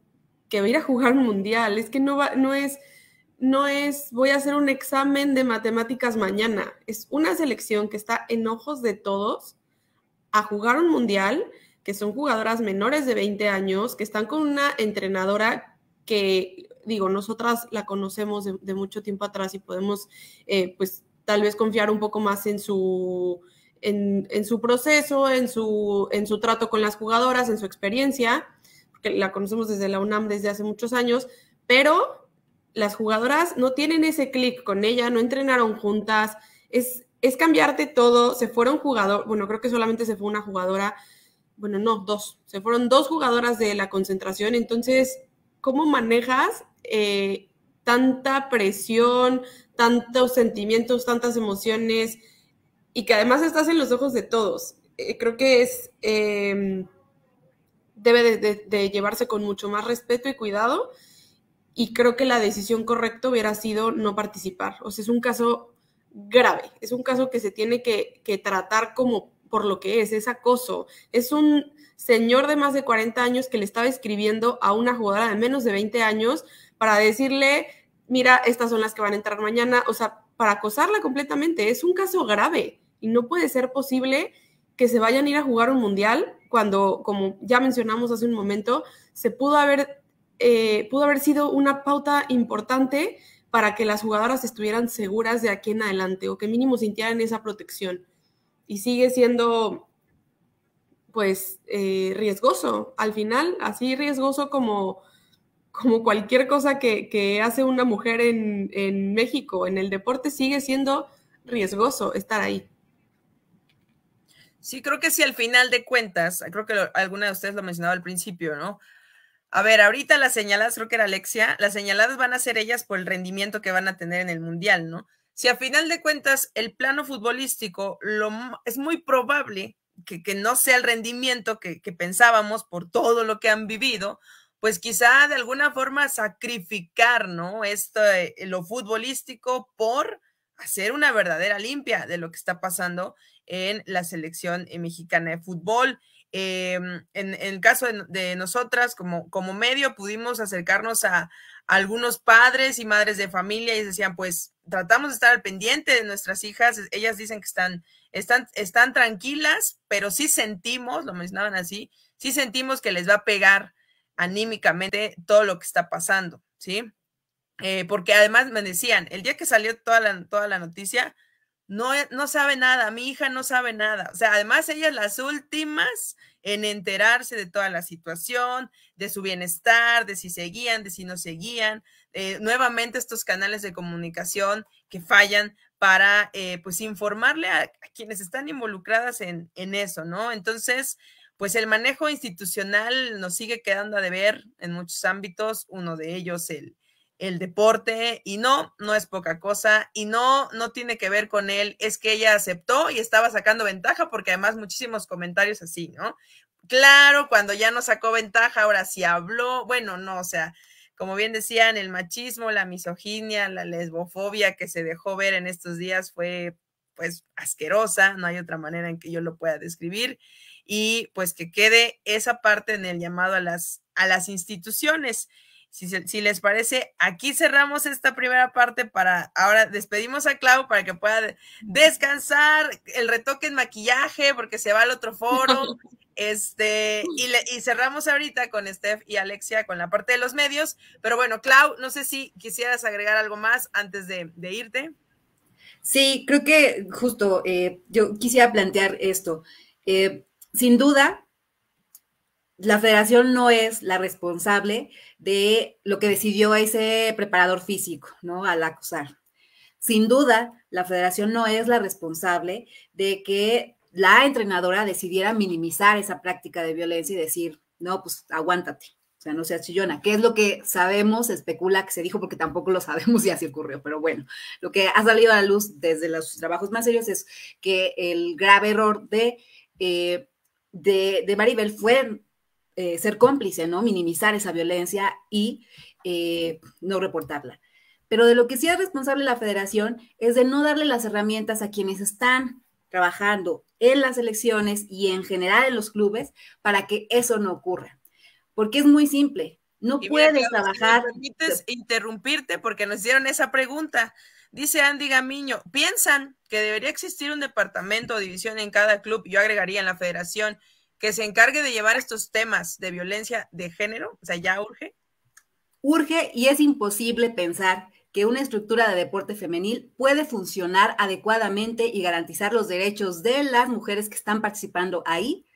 que va a ir a jugar mundial. Es que no, va, no es no es voy a hacer un examen de matemáticas mañana, es una selección que está en ojos de todos a jugar un mundial, que son jugadoras menores de 20 años, que están con una entrenadora que, digo, nosotras la conocemos de, mucho tiempo atrás y podemos, eh, pues, tal vez confiar un poco más en su, en, su proceso, en su, en su trato con las jugadoras, en su experiencia, porque la conocemos desde la UNAM desde hace muchos años, pero las jugadoras no tienen ese clic con ella, no entrenaron juntas, es, es cambiarte todo, se fueron jugador, bueno, creo que solamente se fue una jugadora, bueno, no, dos, se fueron dos jugadoras de la concentración, entonces, ¿cómo manejas eh, tanta presión, tantos sentimientos, tantas emociones y que además estás en los ojos de todos? Eh, creo que es... Em, debe de llevarse con mucho más respeto y cuidado y creo que la decisión correcta hubiera sido no participar. O sea, es un caso grave, es un caso que se tiene que, tratar como por lo que es, es acoso. Es un señor de más de 40 años que le estaba escribiendo a una jugadora de menos de 20 años para decirle, mira, estas son las que van a entrar mañana, o sea, para acosarla completamente. Es un caso grave y no puede ser posible que se vayan a ir a jugar un mundial cuando, como ya mencionamos hace un momento, se pudo haber eh, pudo haber sido una pauta importante para que las jugadoras estuvieran seguras de aquí en adelante o que mínimo sintieran esa protección. Y sigue siendo, pues, eh, riesgoso al final, así riesgoso como, como cualquier cosa que, hace una mujer en, México, en el deporte, sigue siendo riesgoso estar ahí. Sí, creo que si al final de cuentas, creo que alguna de ustedes lo mencionaba al principio, ¿no? A ver, ahorita las señaladas, creo que era Alexia, las señaladas van a ser ellas por el rendimiento que van a tener en el Mundial, ¿no? Si a final de cuentas el plano futbolístico lo, es muy probable que, no sea el rendimiento que, pensábamos por todo lo que han vivido, pues quizá de alguna forma sacrificar, ¿no? Esto, eh, lo futbolístico por hacer una verdadera limpia de lo que está pasando en la selección eh, mexicana de fútbol. Em, en, el caso de, nosotras, como, como medio, pudimos acercarnos a, algunos padres y madres de familia y decían, pues tratamos de estar al pendiente de nuestras hijas. Ellas dicen que están, están, están tranquilas, pero sí sentimos, lo mencionaban así, sí sentimos que les va a pegar anímicamente todo lo que está pasando, ¿sí? Eh, porque además me decían, el día que salió toda la, toda la noticia, no, sabe nada, mi hija no sabe nada. O sea, además ellas las últimas en enterarse de toda la situación, de su bienestar, de si seguían, de si no seguían. Eh, nuevamente estos canales de comunicación que fallan para eh, pues informarle a, quienes están involucradas en, en eso, ¿no? Entonces, pues el manejo institucional nos sigue quedando a deber en muchos ámbitos, uno de ellos el, el deporte y no, no es poca cosa y no, no tiene que ver con él, es que ella aceptó y estaba sacando ventaja porque además muchísimos comentarios así, ¿no? Claro, cuando ya no sacó ventaja, ahora sí habló, bueno, no, o sea, como bien decían, el machismo, la misoginia, la lesbofobia que se dejó ver en estos días fue pues asquerosa, no hay otra manera en que yo lo pueda describir y pues que quede esa parte en el llamado a las, a las instituciones. Si, les parece, aquí cerramos esta primera parte para ahora despedimos a Clau para que pueda descansar, el retoque en maquillaje porque se va al otro foro. Este, y, y cerramos ahorita con Steph y Alexia con la parte de los medios. Pero bueno, Clau, no sé si quisieras agregar algo más antes de, irte. Sí, creo que justo eh, yo quisiera plantear esto. Eh, sin duda, la federación no es la responsable de lo que decidió ese preparador físico, ¿no? Al acusar. Sin duda, la federación no es la responsable de que la entrenadora decidiera minimizar esa práctica de violencia y decir, no, pues aguántate, o sea, no seas chillona, ¿Qué es lo que sabemos, especula que se dijo, porque tampoco lo sabemos y así ocurrió. Pero bueno, lo que ha salido a la luz desde los trabajos más serios es que el grave error de, eh, de, de Maribel fue eh, ser cómplice, ¿no? Minimizar esa violencia y eh, no reportarla. Pero de lo que sí es responsable la federación es de no darle las herramientas a quienes están trabajando en las elecciones y en general en los clubes para que eso no ocurra. Porque es muy simple, no puedes trabajar. interrumpirte porque nos dieron esa pregunta. Dice Andy Gamiño, piensan que debería existir un departamento o división en cada club, yo agregaría en la federación, que se encargue de llevar estos temas de violencia de género, o sea, ya urge. Urge y es imposible pensar que una estructura de deporte femenil puede funcionar adecuadamente y garantizar los derechos de las mujeres que están participando ahí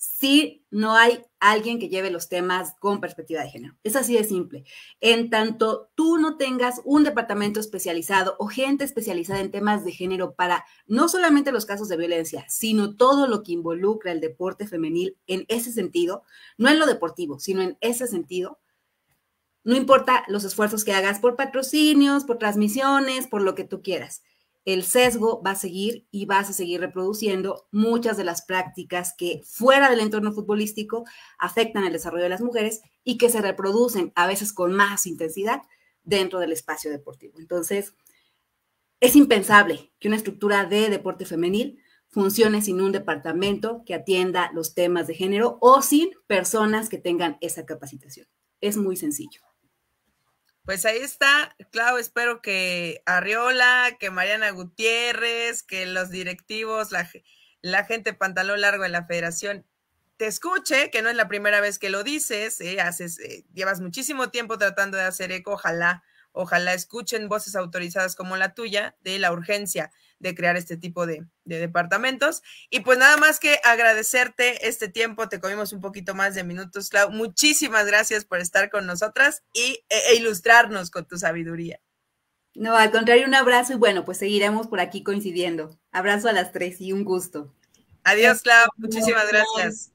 si no hay alguien que lleve los temas con perspectiva de género. Es así de simple. En tanto tú no tengas un departamento especializado o gente especializada en temas de género para no solamente los casos de violencia, sino todo lo que involucra el deporte femenil en ese sentido, no en lo deportivo, sino en ese sentido, no importa los esfuerzos que hagas por patrocinios, por transmisiones, por lo que tú quieras el sesgo va a seguir y vas a seguir reproduciendo muchas de las prácticas que fuera del entorno futbolístico afectan el desarrollo de las mujeres y que se reproducen a veces con más intensidad dentro del espacio deportivo. Entonces, es impensable que una estructura de deporte femenil funcione sin un departamento que atienda los temas de género o sin personas que tengan esa capacitación. Es muy sencillo. Pues ahí está, Clau, espero que Arriola, que Mariana Gutiérrez, que los directivos, la, gente pantalón largo de la federación te escuche, que no es la primera vez que lo dices, eh, haces, eh, llevas muchísimo tiempo tratando de hacer eco, ojalá, ojalá escuchen voces autorizadas como la tuya de la urgencia de crear este tipo de, departamentos. Y pues nada más que agradecerte este tiempo, te comimos un poquito más de minutos, Clau. Muchísimas gracias por estar con nosotras y, e, e ilustrarnos con tu sabiduría. No, al contrario, un abrazo y bueno, pues seguiremos por aquí coincidiendo. Abrazo a las tres y un gusto. Adiós, Clau. Muchísimas gracias.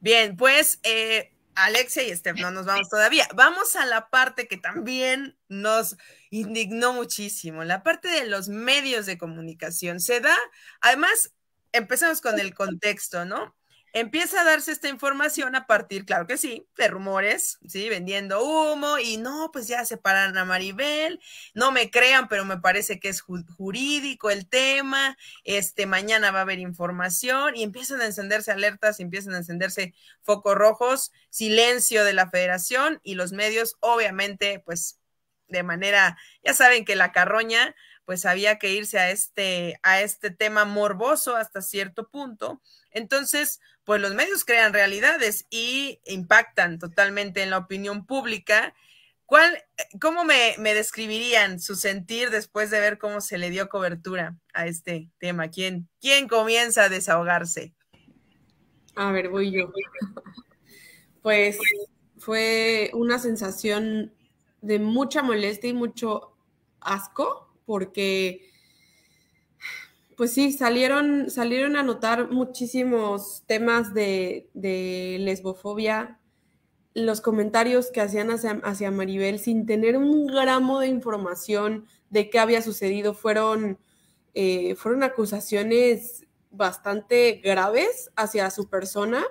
Bien, pues eh, Alexia y Estef, no nos vamos todavía. Vamos a la parte que también nos indignó muchísimo, la parte de los medios de comunicación. Se da, además, empezamos con el contexto, ¿no? Empieza a darse esta información a partir, claro que sí, de rumores, ¿sí? Vendiendo humo y no, pues ya se pararon a Maribel, no me crean, pero me parece que es jurídico el tema, este, mañana va a haber información y empiezan a encenderse alertas, empiezan a encenderse focos rojos, silencio de la federación y los medios, obviamente, pues de manera, ya saben que la carroña, pues había que irse a este, a este tema morboso hasta cierto punto. Entonces, pues los medios crean realidades y impactan totalmente en la opinión pública. ¿Cuál, ¿Cómo me, describirían su sentir después de ver cómo se le dio cobertura a este tema? ¿Quién, quién comienza a desahogarse? A ver, voy yo. Pues fue una sensación de mucha molestia y mucho asco porque pues sí, salieron, salieron a notar muchísimos temas de, lesbofobia, los comentarios que hacían hacia, Maribel sin tener un gramo de información de qué había sucedido fueron, eh, fueron acusaciones bastante graves hacia su persona.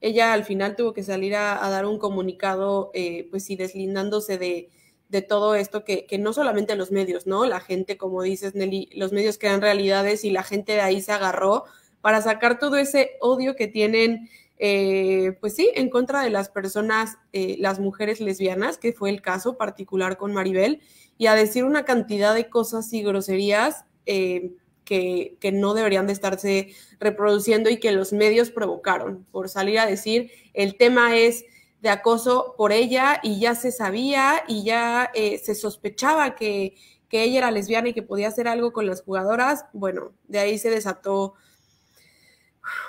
Ella al final tuvo que salir a, dar un comunicado, eh, pues sí, deslindándose de, de todo esto que, no solamente los medios, ¿no? La gente, como dices, Nelly, los medios crean realidades y la gente de ahí se agarró para sacar todo ese odio que tienen, eh, pues sí, en contra de las personas, eh, las mujeres lesbianas, que fue el caso particular con Maribel, y a decir una cantidad de cosas y groserías eh, que, que, no deberían de estarse reproduciendo y que los medios provocaron por salir a decir, el tema es de acoso por ella y ya se sabía y ya eh, se sospechaba que, ella era lesbiana y que podía hacer algo con las jugadoras, bueno, de ahí se desató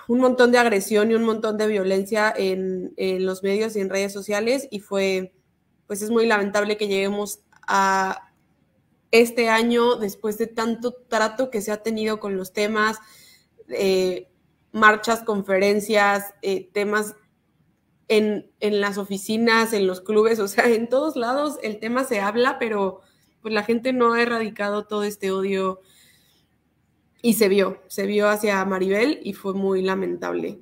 un montón de agresión y un montón de violencia en, los medios y en redes sociales y fue, pues es muy lamentable que lleguemos a este año después de tanto trato que se ha tenido con los temas, eh, marchas, conferencias, eh, temas en, las oficinas, en los clubes, o sea, en todos lados el tema se habla, pero pues la gente no ha erradicado todo este odio y se vio, se vio hacia Maribel y fue muy lamentable.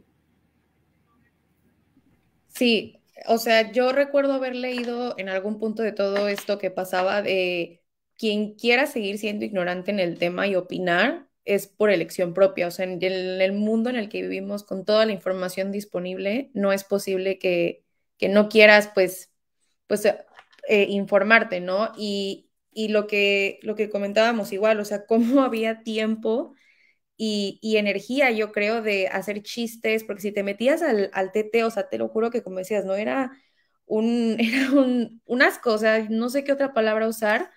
Sí, o sea, yo recuerdo haber leído en algún punto de todo esto que pasaba de quien quiera seguir siendo ignorante en el tema y opinar, es por elección propia. O sea, en el, mundo en el que vivimos, con toda la información disponible, no es posible que, no quieras, pues, pues eh, eh, informarte, ¿no? Y, lo, que, lo que comentábamos igual, o sea, cómo había tiempo y, energía, yo creo, de hacer chistes, porque si te metías al, al o sea, te lo juro que como decías, no era un, era un, un asco, o sea, no sé qué otra palabra usar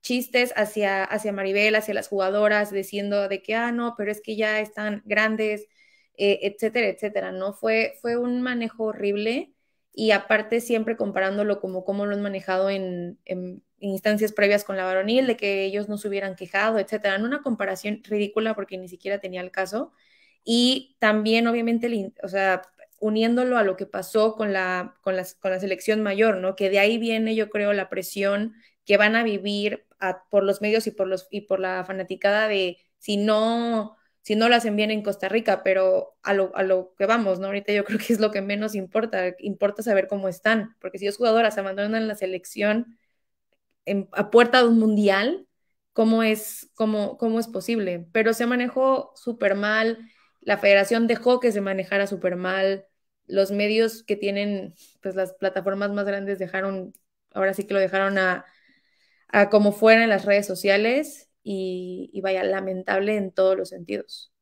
chistes hacia, hacia Maribel, hacia las jugadoras, diciendo de que, ah, no, pero es que ya están grandes, eh, etcétera, etcétera, ¿no? Fue, fue un manejo horrible y aparte siempre comparándolo como cómo lo han manejado en, instancias previas con la varonil, de que ellos no se hubieran quejado, etcétera, en una comparación ridícula porque ni siquiera tenía el caso. Y también, obviamente, o sea, uniéndolo a lo que pasó con la, con la selección mayor, ¿no? Que de ahí viene, yo creo, la presión que van a vivir por los medios y por, los, y por la fanaticada de si no, si no lo hacen en Costa Rica, pero a lo, a lo que vamos, ¿no? Ahorita yo creo que es lo que menos importa, importa saber cómo están, porque si dos jugadoras abandonan la selección a puerta un mundial, ¿cómo es, cómo, cómo es posible? Pero se manejó súper mal, la federación dejó que se manejara súper mal, los medios que tienen, pues las plataformas más grandes dejaron, ahora sí que lo dejaron a, a como fuera en las redes sociales y, vaya, lamentable en todos los sentidos.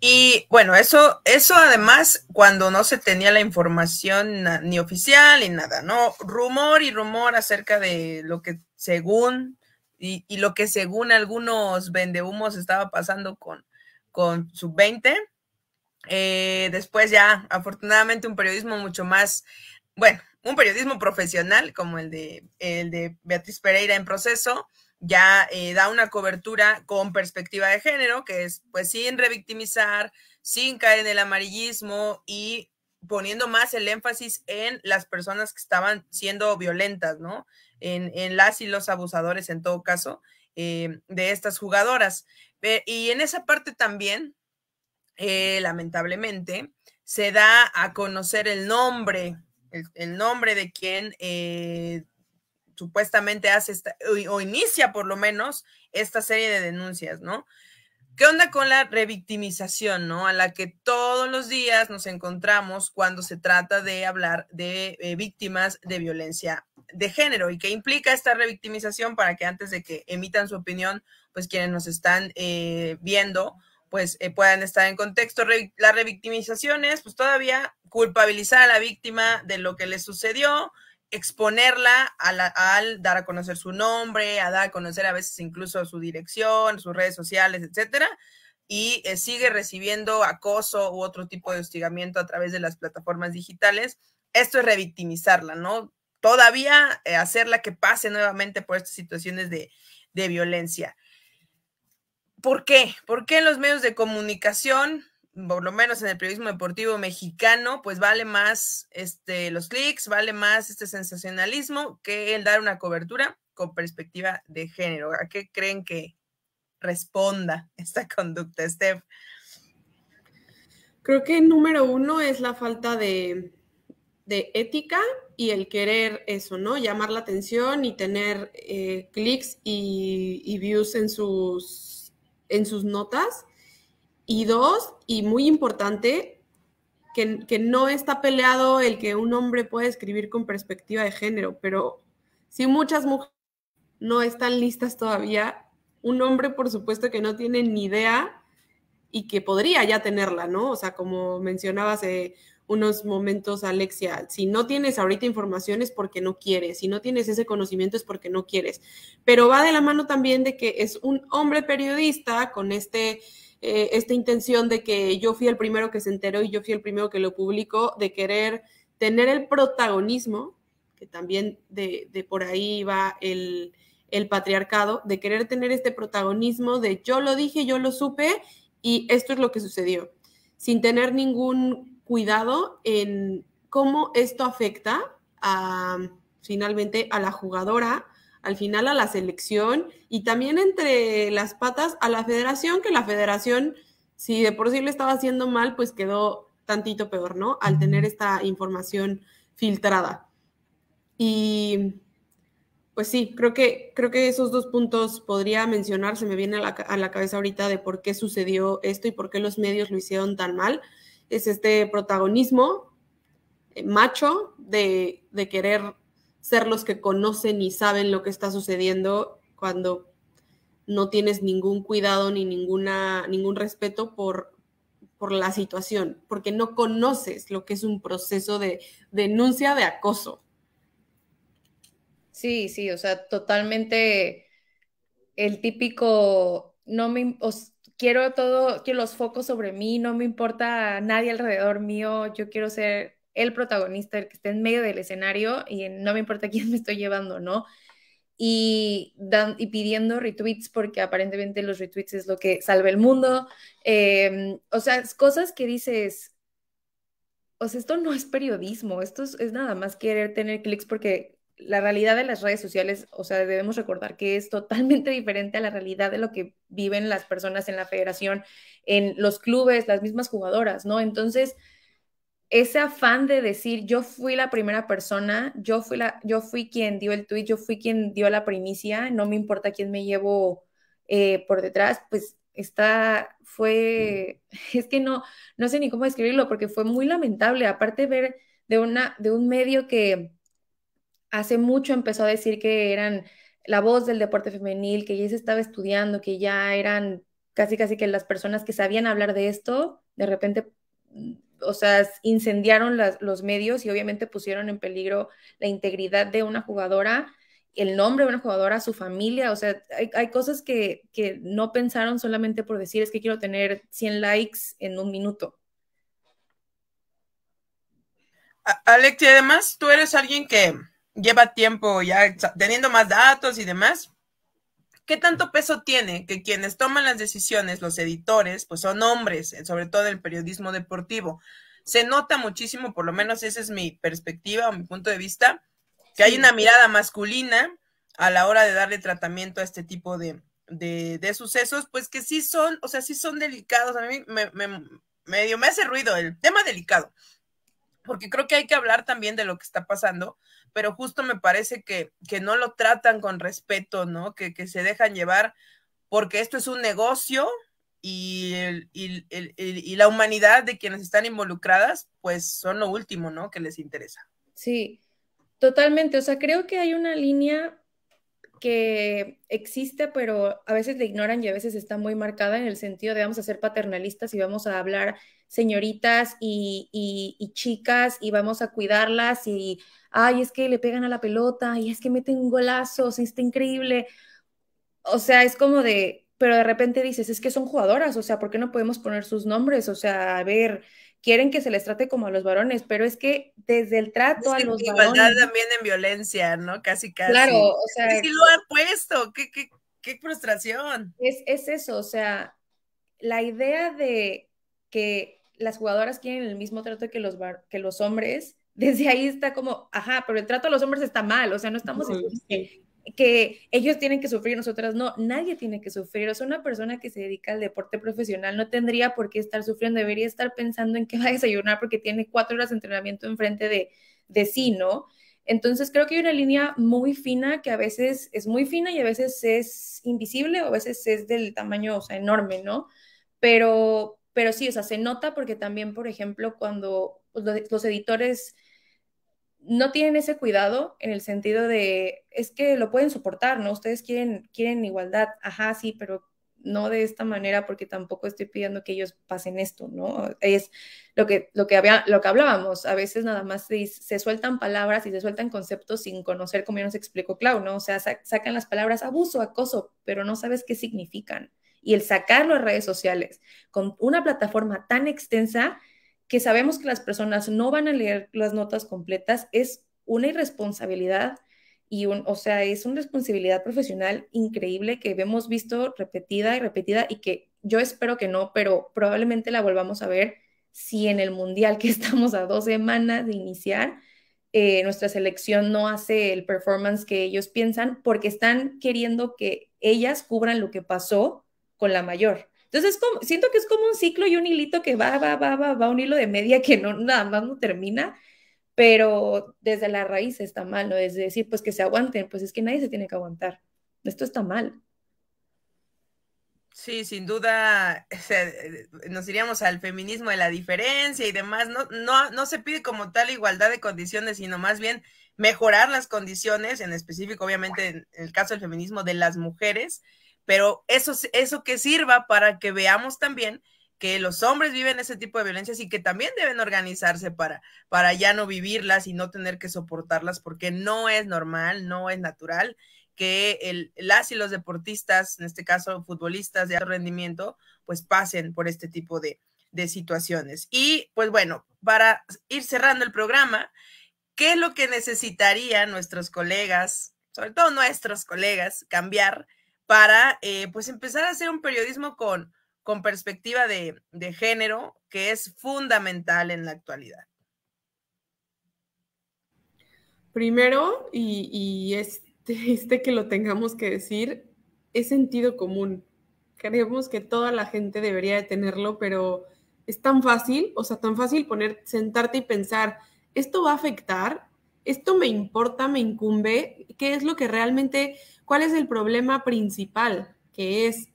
Y bueno, eso, eso además cuando no se tenía la información ni oficial ni nada, ¿no? Rumor y rumor acerca de lo que según y, lo que según algunos vendehumos estaba pasando con, con Sub-20. Eh, después ya, afortunadamente, un periodismo mucho más, bueno, un periodismo profesional como el de, el de Beatriz Pereira en proceso, ya eh, da una cobertura con perspectiva de género, que es pues sin revictimizar, sin caer en el amarillismo y poniendo más el énfasis en las personas que estaban siendo violentas, ¿no? En, las y los abusadores, en todo caso, eh, de estas jugadoras. y en esa parte también, eh, lamentablemente, se da a conocer el nombre el, nombre de quien eh, supuestamente hace o, inicia por lo menos esta serie de denuncias, ¿no? ¿Qué onda con la revictimización, ¿no? A la que todos los días nos encontramos cuando se trata de hablar de eh, víctimas de violencia de género y qué implica esta revictimización para que antes de que emitan su opinión, pues quienes nos están eh, viendo, pues puedan estar en contexto. la revictimización pues todavía culpabilizar a la víctima de lo que le sucedió, exponerla al dar a conocer su nombre, a dar a conocer a veces incluso su dirección, sus redes sociales, etcétera, y eh, sigue recibiendo acoso u otro tipo de hostigamiento a través de las plataformas digitales. Esto es revictimizarla, ¿no? Todavía eh, hacerla que pase nuevamente por estas situaciones de, de violencia. ¿Por qué? ¿Por qué los medios de comunicación por lo menos en el periodismo deportivo mexicano, pues vale más este, los clics, vale más este sensacionalismo que el dar una cobertura con perspectiva de género. ¿A qué creen que responda esta conducta, Steph? Creo que número uno es la falta de, ética y el querer eso, ¿no? Llamar la atención y tener eh, clics y, views en sus, en sus notas. Y dos, y muy importante, que, que no está peleado el que un hombre pueda escribir con perspectiva de género, pero si muchas mujeres no están listas todavía, un hombre por supuesto que no tiene ni idea y que podría ya tenerla, ¿no? O sea, como mencionabas, hace eh, unos momentos, Alexia. Si no tienes ahorita información es porque no quieres, si no tienes ese conocimiento es porque no quieres. Pero va de la mano también de que es un hombre periodista con este eh, esta intención de que yo fui el primero que se enteró y yo fui el primero que lo publicó, de querer tener el protagonismo, que también de, por ahí va el, patriarcado, de querer tener este protagonismo de yo lo dije, yo lo supe y esto es lo que sucedió, sin tener ningún cuidado en cómo esto afecta finalmente a la jugadora, al final a la selección y también entre las patas a la federación, que la federación, si de por sí le estaba haciendo mal, pues quedó tantito peor, ¿no? Al tener esta información filtrada. Y pues sí, creo que, creo que esos dos puntos podría mencionar, se me viene a la, cabeza ahorita de por qué sucedió esto y por qué los medios lo hicieron tan mal. Es este protagonismo eh, macho de, de querer ser los que conocen y saben lo que está sucediendo cuando no tienes ningún cuidado ni ninguna, ningún respeto por, por la situación, porque no conoces lo que es un proceso de denuncia de acoso. Sí, sí, o sea, totalmente el típico, no me, quiero todo, los focos sobre mí, no me importa nadie alrededor mío, yo quiero ser el protagonista, el que está en medio del escenario y no me importa quién me estoy llevando, ¿no? Y, y pidiendo retweets porque aparentemente los retweets es lo que salva el mundo. Eh, o sea, cosas que dices, o sea, esto no es periodismo, esto es nada más querer tener clics porque la realidad de las redes sociales, o sea, debemos recordar que es totalmente diferente a la realidad de lo que viven las personas en la federación, en los clubes, las mismas jugadoras, ¿no? Entonces, ese afán de decir yo fui la primera persona, yo fui, la, yo fui quien dio el tweet, yo fui quien dio la primicia, no me importa quién me llevo eh, por detrás, pues está, fue, es que no, no sé ni cómo describirlo porque fue muy lamentable, aparte ver de, una, de un medio que hace mucho empezó a decir que eran la voz del deporte femenil, que ya se estaba estudiando, que ya eran casi casi que las personas que sabían hablar de esto, de repente mm, o sea, incendiaron los medios y obviamente pusieron en peligro la integridad de una jugadora, el nombre de una jugadora, su familia, o sea, hay, cosas que, que, no pensaron solamente por decir es que quiero tener 100 likes en un minuto. Alex, además tú eres alguien que lleva tiempo ya teniendo más datos y demás, ¿Qué tanto peso tiene que quienes toman las decisiones, los editores, pues son hombres, eh, sobre todo en el periodismo deportivo? Se nota muchísimo, por lo menos esa es mi perspectiva o mi punto de vista, que hay una mirada masculina a la hora de darle tratamiento a este tipo de, de, sucesos, pues que sí son, o sea, sí son delicados. A mí medio me hace ruido el tema delicado, porque creo que hay que hablar también de lo que está pasando, pero justo me parece que, no lo tratan con respeto, ¿no? Que, se dejan llevar porque esto es un negocio y, la humanidad de quienes están involucradas, pues son lo último, ¿no? Que les interesa. Sí, totalmente. O sea, creo que hay una línea que existe, pero a veces la ignoran y a veces está muy marcada en el sentido de vamos a ser paternalistas y vamos a hablar señoritas y chicas y vamos a cuidarlas y ay, es que le pegan a la pelota, y es que meten un golazo, está increíble. O sea, es como de, pero de repente dices, es que son jugadoras, o sea, ¿por qué no podemos poner sus nombres? O sea, a ver, quieren que se les trate como a los varones, pero es que desde el trato a los varones. Igualdad también en violencia, ¿no? Casi, casi. Claro, o sea. lo han puesto, qué, qué, frustración. Es, es eso, o sea, la idea de que las jugadoras quieren el mismo trato que los, que los hombres desde ahí está como, ajá, pero el trato a los hombres está mal, o sea, no estamos diciendo que, ellos tienen que sufrir, nosotras no, nadie tiene que sufrir, o sea, una persona que se dedica al deporte profesional no tendría por qué estar sufriendo, debería estar pensando en qué va a desayunar porque tiene cuatro horas de entrenamiento enfrente de, de sí, ¿no? Entonces creo que hay una línea muy fina que a veces es muy fina y a veces es invisible o a veces es del tamaño, o sea, enorme, ¿no? Pero, pero sí, o sea, se nota porque también, por ejemplo, cuando pues, los editores no tienen ese cuidado en el sentido de, es que lo pueden soportar, ¿no? Ustedes quieren, quieren igualdad, ajá, sí, pero no de esta manera porque tampoco estoy pidiendo que ellos pasen esto, ¿no? Es lo que, lo que, había, lo que hablábamos, a veces nada más se, se sueltan palabras y se sueltan conceptos sin conocer, como ya nos explicó Clau, ¿no? O sea, sacan las palabras abuso, acoso, pero no sabes qué significan. Y el sacarlo a redes sociales con una plataforma tan extensa que sabemos que las personas no van a leer las notas completas es una irresponsabilidad y un, o sea, es una responsabilidad profesional increíble que hemos visto repetida y repetida y que yo espero que no, pero probablemente la volvamos a ver si en el Mundial que estamos a dos semanas de iniciar, eh, nuestra selección no hace el performance que ellos piensan porque están queriendo que ellas cubran lo que pasó con la mayor. Entonces, como, siento que es como un ciclo y un hilito que va, va, va, va, va, un hilo de media que no, nada más no termina, pero desde la raíz está mal, ¿no? Es decir, pues que se aguanten, pues es que nadie se tiene que aguantar. Esto está mal. Sí, sin duda eh, nos iríamos al feminismo de la diferencia y demás. No, no, no se pide como tal igualdad de condiciones, sino más bien mejorar las condiciones, en específico, obviamente, en el caso del feminismo de las mujeres pero eso, eso que sirva para que veamos también que los hombres viven ese tipo de violencias y que también deben organizarse para, para ya no vivirlas y no tener que soportarlas, porque no es normal, no es natural que las y los deportistas, en este caso futbolistas de alto rendimiento, pues pasen por este tipo de, de situaciones. Y pues bueno, para ir cerrando el programa, ¿qué es lo que necesitarían nuestros colegas, sobre todo nuestros colegas, cambiar para eh, pues empezar a hacer un periodismo con, con perspectiva de, género que es fundamental en la actualidad. Primero, y, este que lo tengamos que decir, es sentido común. Creemos que toda la gente debería de tenerlo, pero es tan fácil, o sea, tan fácil poner, sentarte y pensar, ¿esto va a afectar? ¿Esto me importa, me incumbe? ¿Qué es lo que realmente ¿Cuál es el problema principal? Que es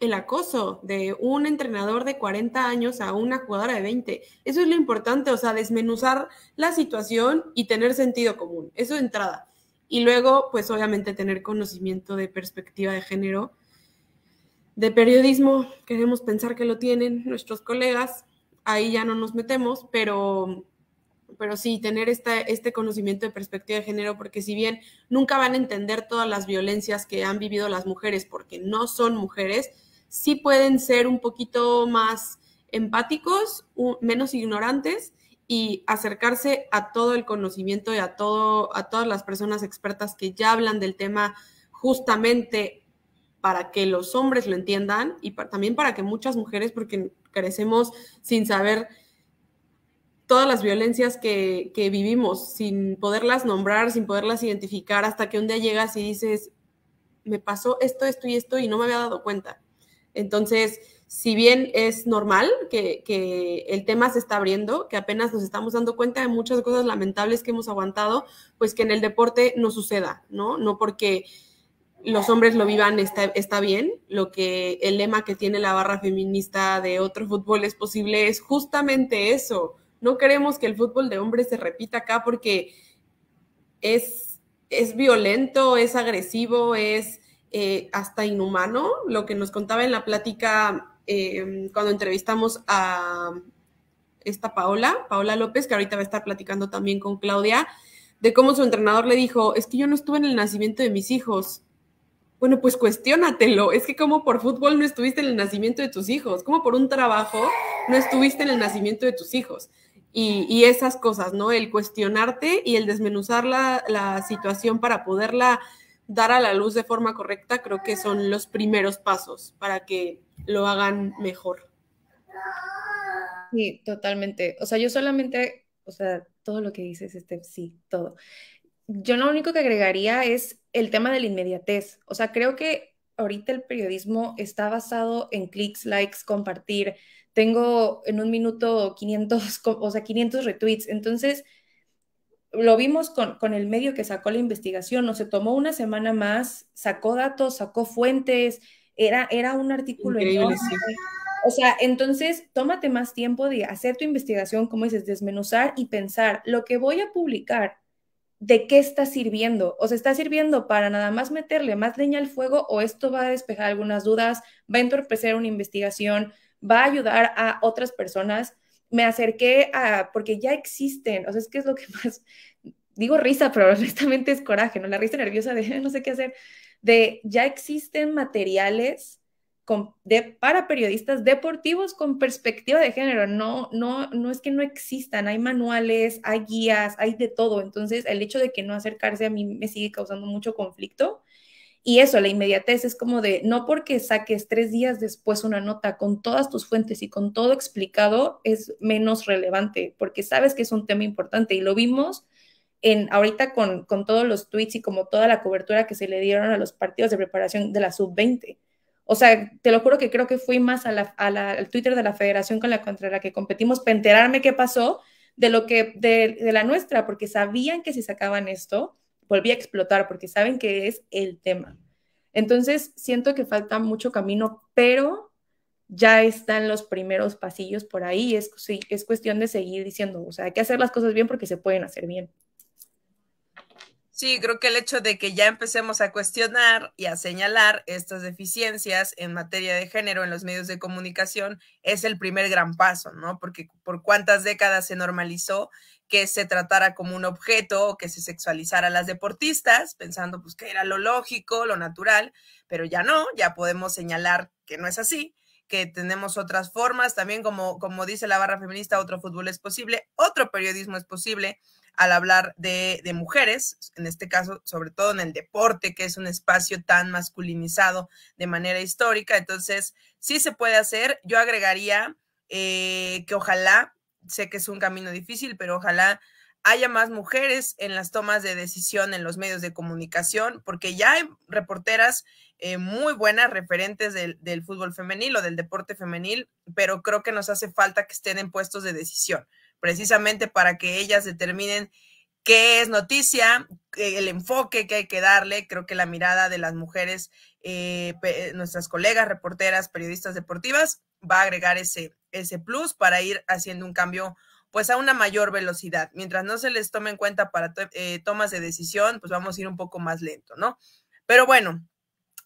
el acoso de un entrenador de 40 años a una jugadora de 20. Eso es lo importante, o sea, desmenuzar la situación y tener sentido común. Eso de entrada. Y luego, pues obviamente tener conocimiento de perspectiva de género, de periodismo, queremos pensar que lo tienen nuestros colegas, ahí ya no nos metemos, pero pero sí tener este conocimiento de perspectiva de género, porque si bien nunca van a entender todas las violencias que han vivido las mujeres, porque no son mujeres, sí pueden ser un poquito más empáticos, menos ignorantes y acercarse a todo el conocimiento y a, todo, a todas las personas expertas que ya hablan del tema justamente para que los hombres lo entiendan y también para que muchas mujeres, porque carecemos sin saber todas las violencias que, vivimos, sin poderlas nombrar, sin poderlas identificar, hasta que un día llegas y dices, me pasó esto, esto y esto y no me había dado cuenta. Entonces, si bien es normal que, que el tema se está abriendo, que apenas nos estamos dando cuenta de muchas cosas lamentables que hemos aguantado, pues que en el deporte no suceda, ¿no? No porque los hombres lo vivan está, está, bien. Lo que el lema que tiene la barra feminista de otro fútbol es posible es justamente eso, no queremos que el fútbol de hombres se repita acá porque es, es violento, es agresivo, es eh, hasta inhumano. Lo que nos contaba en la plática em, cuando entrevistamos a esta Paola, Paola López, que ahorita va a estar platicando también con Claudia, de cómo su entrenador le dijo, es que yo no estuve en el nacimiento de mis hijos. Bueno, pues cuestiónatelo, es que como por fútbol no estuviste en el nacimiento de tus hijos, como por un trabajo no estuviste en el nacimiento de tus hijos y, esas cosas, ¿no? El cuestionarte y el desmenuzar la, la situación para poderla dar a la luz de forma correcta, creo que son los primeros pasos para que lo hagan mejor. Sí, totalmente. O sea, yo solamente, o sea, todo lo que dices, este, sí, todo. Yo lo único que agregaría es el tema de la inmediatez. O sea, creo que ahorita el periodismo está basado en clics, likes, compartir, tengo en un minuto 500, o sea, 500 retweets. Entonces, lo vimos con, con, el medio que sacó la investigación, no se tomó una semana más, sacó datos, sacó fuentes, era, era un artículo enorme. O sea, entonces, tómate más tiempo de hacer tu investigación, como dices, desmenuzar y pensar lo que voy a publicar, de qué está sirviendo. O se está sirviendo para nada más meterle más leña al fuego o esto va a despejar algunas dudas, va a entorpecer una investigación, va a ayudar a otras personas. Me acerqué a, porque ya existen, o sea, es que es lo que más, digo risa, pero honestamente es coraje, ¿no? La risa nerviosa de no sé qué hacer, de ya existen materiales de, para periodistas deportivos con perspectiva de género. No, no, no es que no existan, hay manuales, hay guías, hay de todo. Entonces, el hecho de que no acercarse a mí me sigue causando mucho conflicto. Y eso, la inmediatez es como de, no porque saques tres días después una nota con todas tus fuentes y con todo explicado, es menos relevante, porque sabes que es un tema importante y lo vimos en ahorita con, con todos los tweets y como toda la cobertura que se le dieron a los partidos de preparación de la sub-20. O sea, te lo juro que creo que fui más a la, al Twitter de la federación con la contra la que competimos para enterarme qué pasó de lo que de, de la nuestra, porque sabían que si sacaban esto, volví a explotar porque saben que es el tema. Entonces, siento que falta mucho camino, pero ya están los primeros pasillos por ahí. Es, es cuestión de seguir diciendo, o sea, hay que hacer las cosas bien porque se pueden hacer bien. Sí, creo que el hecho de que ya empecemos a cuestionar y a señalar estas deficiencias en materia de género en los medios de comunicación es el primer gran paso, ¿no? Porque por cuántas décadas se normalizó que se tratara como un objeto o que se sexualizara a las deportistas, pensando pues que era lo lógico, lo natural, pero ya no, ya podemos señalar que no es así, que tenemos otras formas, también como, como dice la barra feminista, otro fútbol es posible, otro periodismo es posible al hablar de, mujeres, en este caso, sobre todo en el deporte, que es un espacio tan masculinizado de manera histórica, entonces sí se puede hacer, yo agregaría eh, que ojalá sé que es un camino difícil, pero ojalá haya más mujeres en las tomas de decisión en los medios de comunicación, porque ya hay reporteras eh, muy buenas referentes del, fútbol femenil o del deporte femenil, pero creo que nos hace falta que estén en puestos de decisión, precisamente para que ellas determinen qué es noticia, el enfoque que hay que darle. Creo que la mirada de las mujeres, eh, nuestras colegas reporteras, periodistas deportivas, va a agregar ese, ese plus para ir haciendo un cambio pues a una mayor velocidad. Mientras no se les tome en cuenta para eh, tomas de decisión, pues vamos a ir un poco más lento, ¿no? Pero bueno,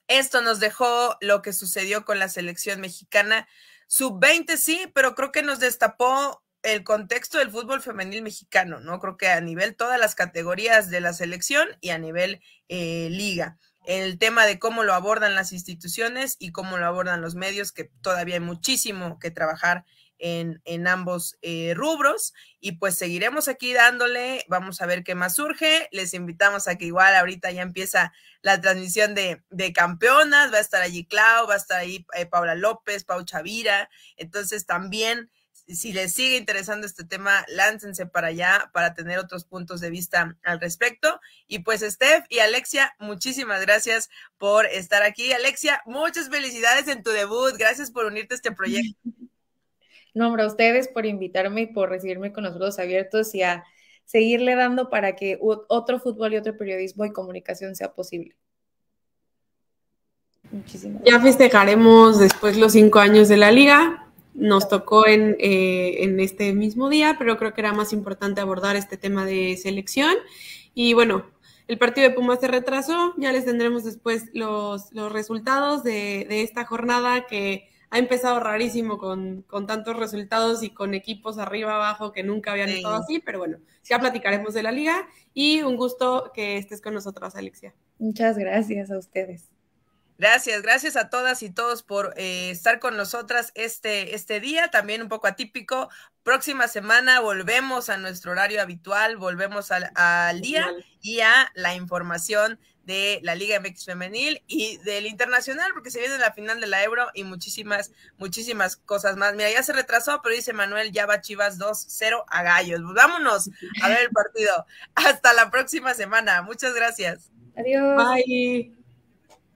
esto nos dejó lo que sucedió con la selección mexicana. Sub-20 sí, pero creo que nos destapó el contexto del fútbol femenil mexicano, ¿no? Creo que a nivel todas las categorías de la selección y a nivel eh, liga el tema de cómo lo abordan las instituciones y cómo lo abordan los medios, que todavía hay muchísimo que trabajar en, ambos eh, rubros. Y pues seguiremos aquí dándole, vamos a ver qué más surge. Les invitamos a que igual ahorita ya empieza la transmisión de, de campeonas, va a estar allí Clau, va a estar ahí eh, Paula López, Pau Chavira. Entonces también si les sigue interesando este tema, láncense para allá para tener otros puntos de vista al respecto. Y pues Steph y Alexia, muchísimas gracias por estar aquí. Alexia, muchas felicidades en tu debut. Gracias por unirte a este proyecto. No, a ustedes por invitarme y por recibirme con los brazos abiertos y a seguirle dando para que otro fútbol y otro periodismo y comunicación sea posible. Muchísimas gracias. Ya festejaremos después los cinco años de la liga, nos tocó eh, en, este mismo día, pero creo que era más importante abordar este tema de selección. Y bueno, el partido de Pumas se retrasó, ya les tendremos después los, resultados de, esta jornada que ha empezado rarísimo con, tantos resultados y con equipos arriba, abajo que nunca habían estado así, pero bueno, ya platicaremos de la liga y un gusto que estés con nosotras, Alexia. Muchas gracias a ustedes. Gracias, gracias a todas y todos por eh, estar con nosotras este, este día, también un poco atípico. Próxima semana volvemos a nuestro horario habitual, volvemos al, al día y a la información de la Liga MX Femenil y del Internacional, porque se viene la final de la Euro y muchísimas, muchísimas cosas más. Mira, ya se retrasó, pero dice Manuel, ya va Chivas 2-0 a Gallos. Pues vámonos a ver el partido. Hasta la próxima semana. Muchas gracias. Adiós. Bye.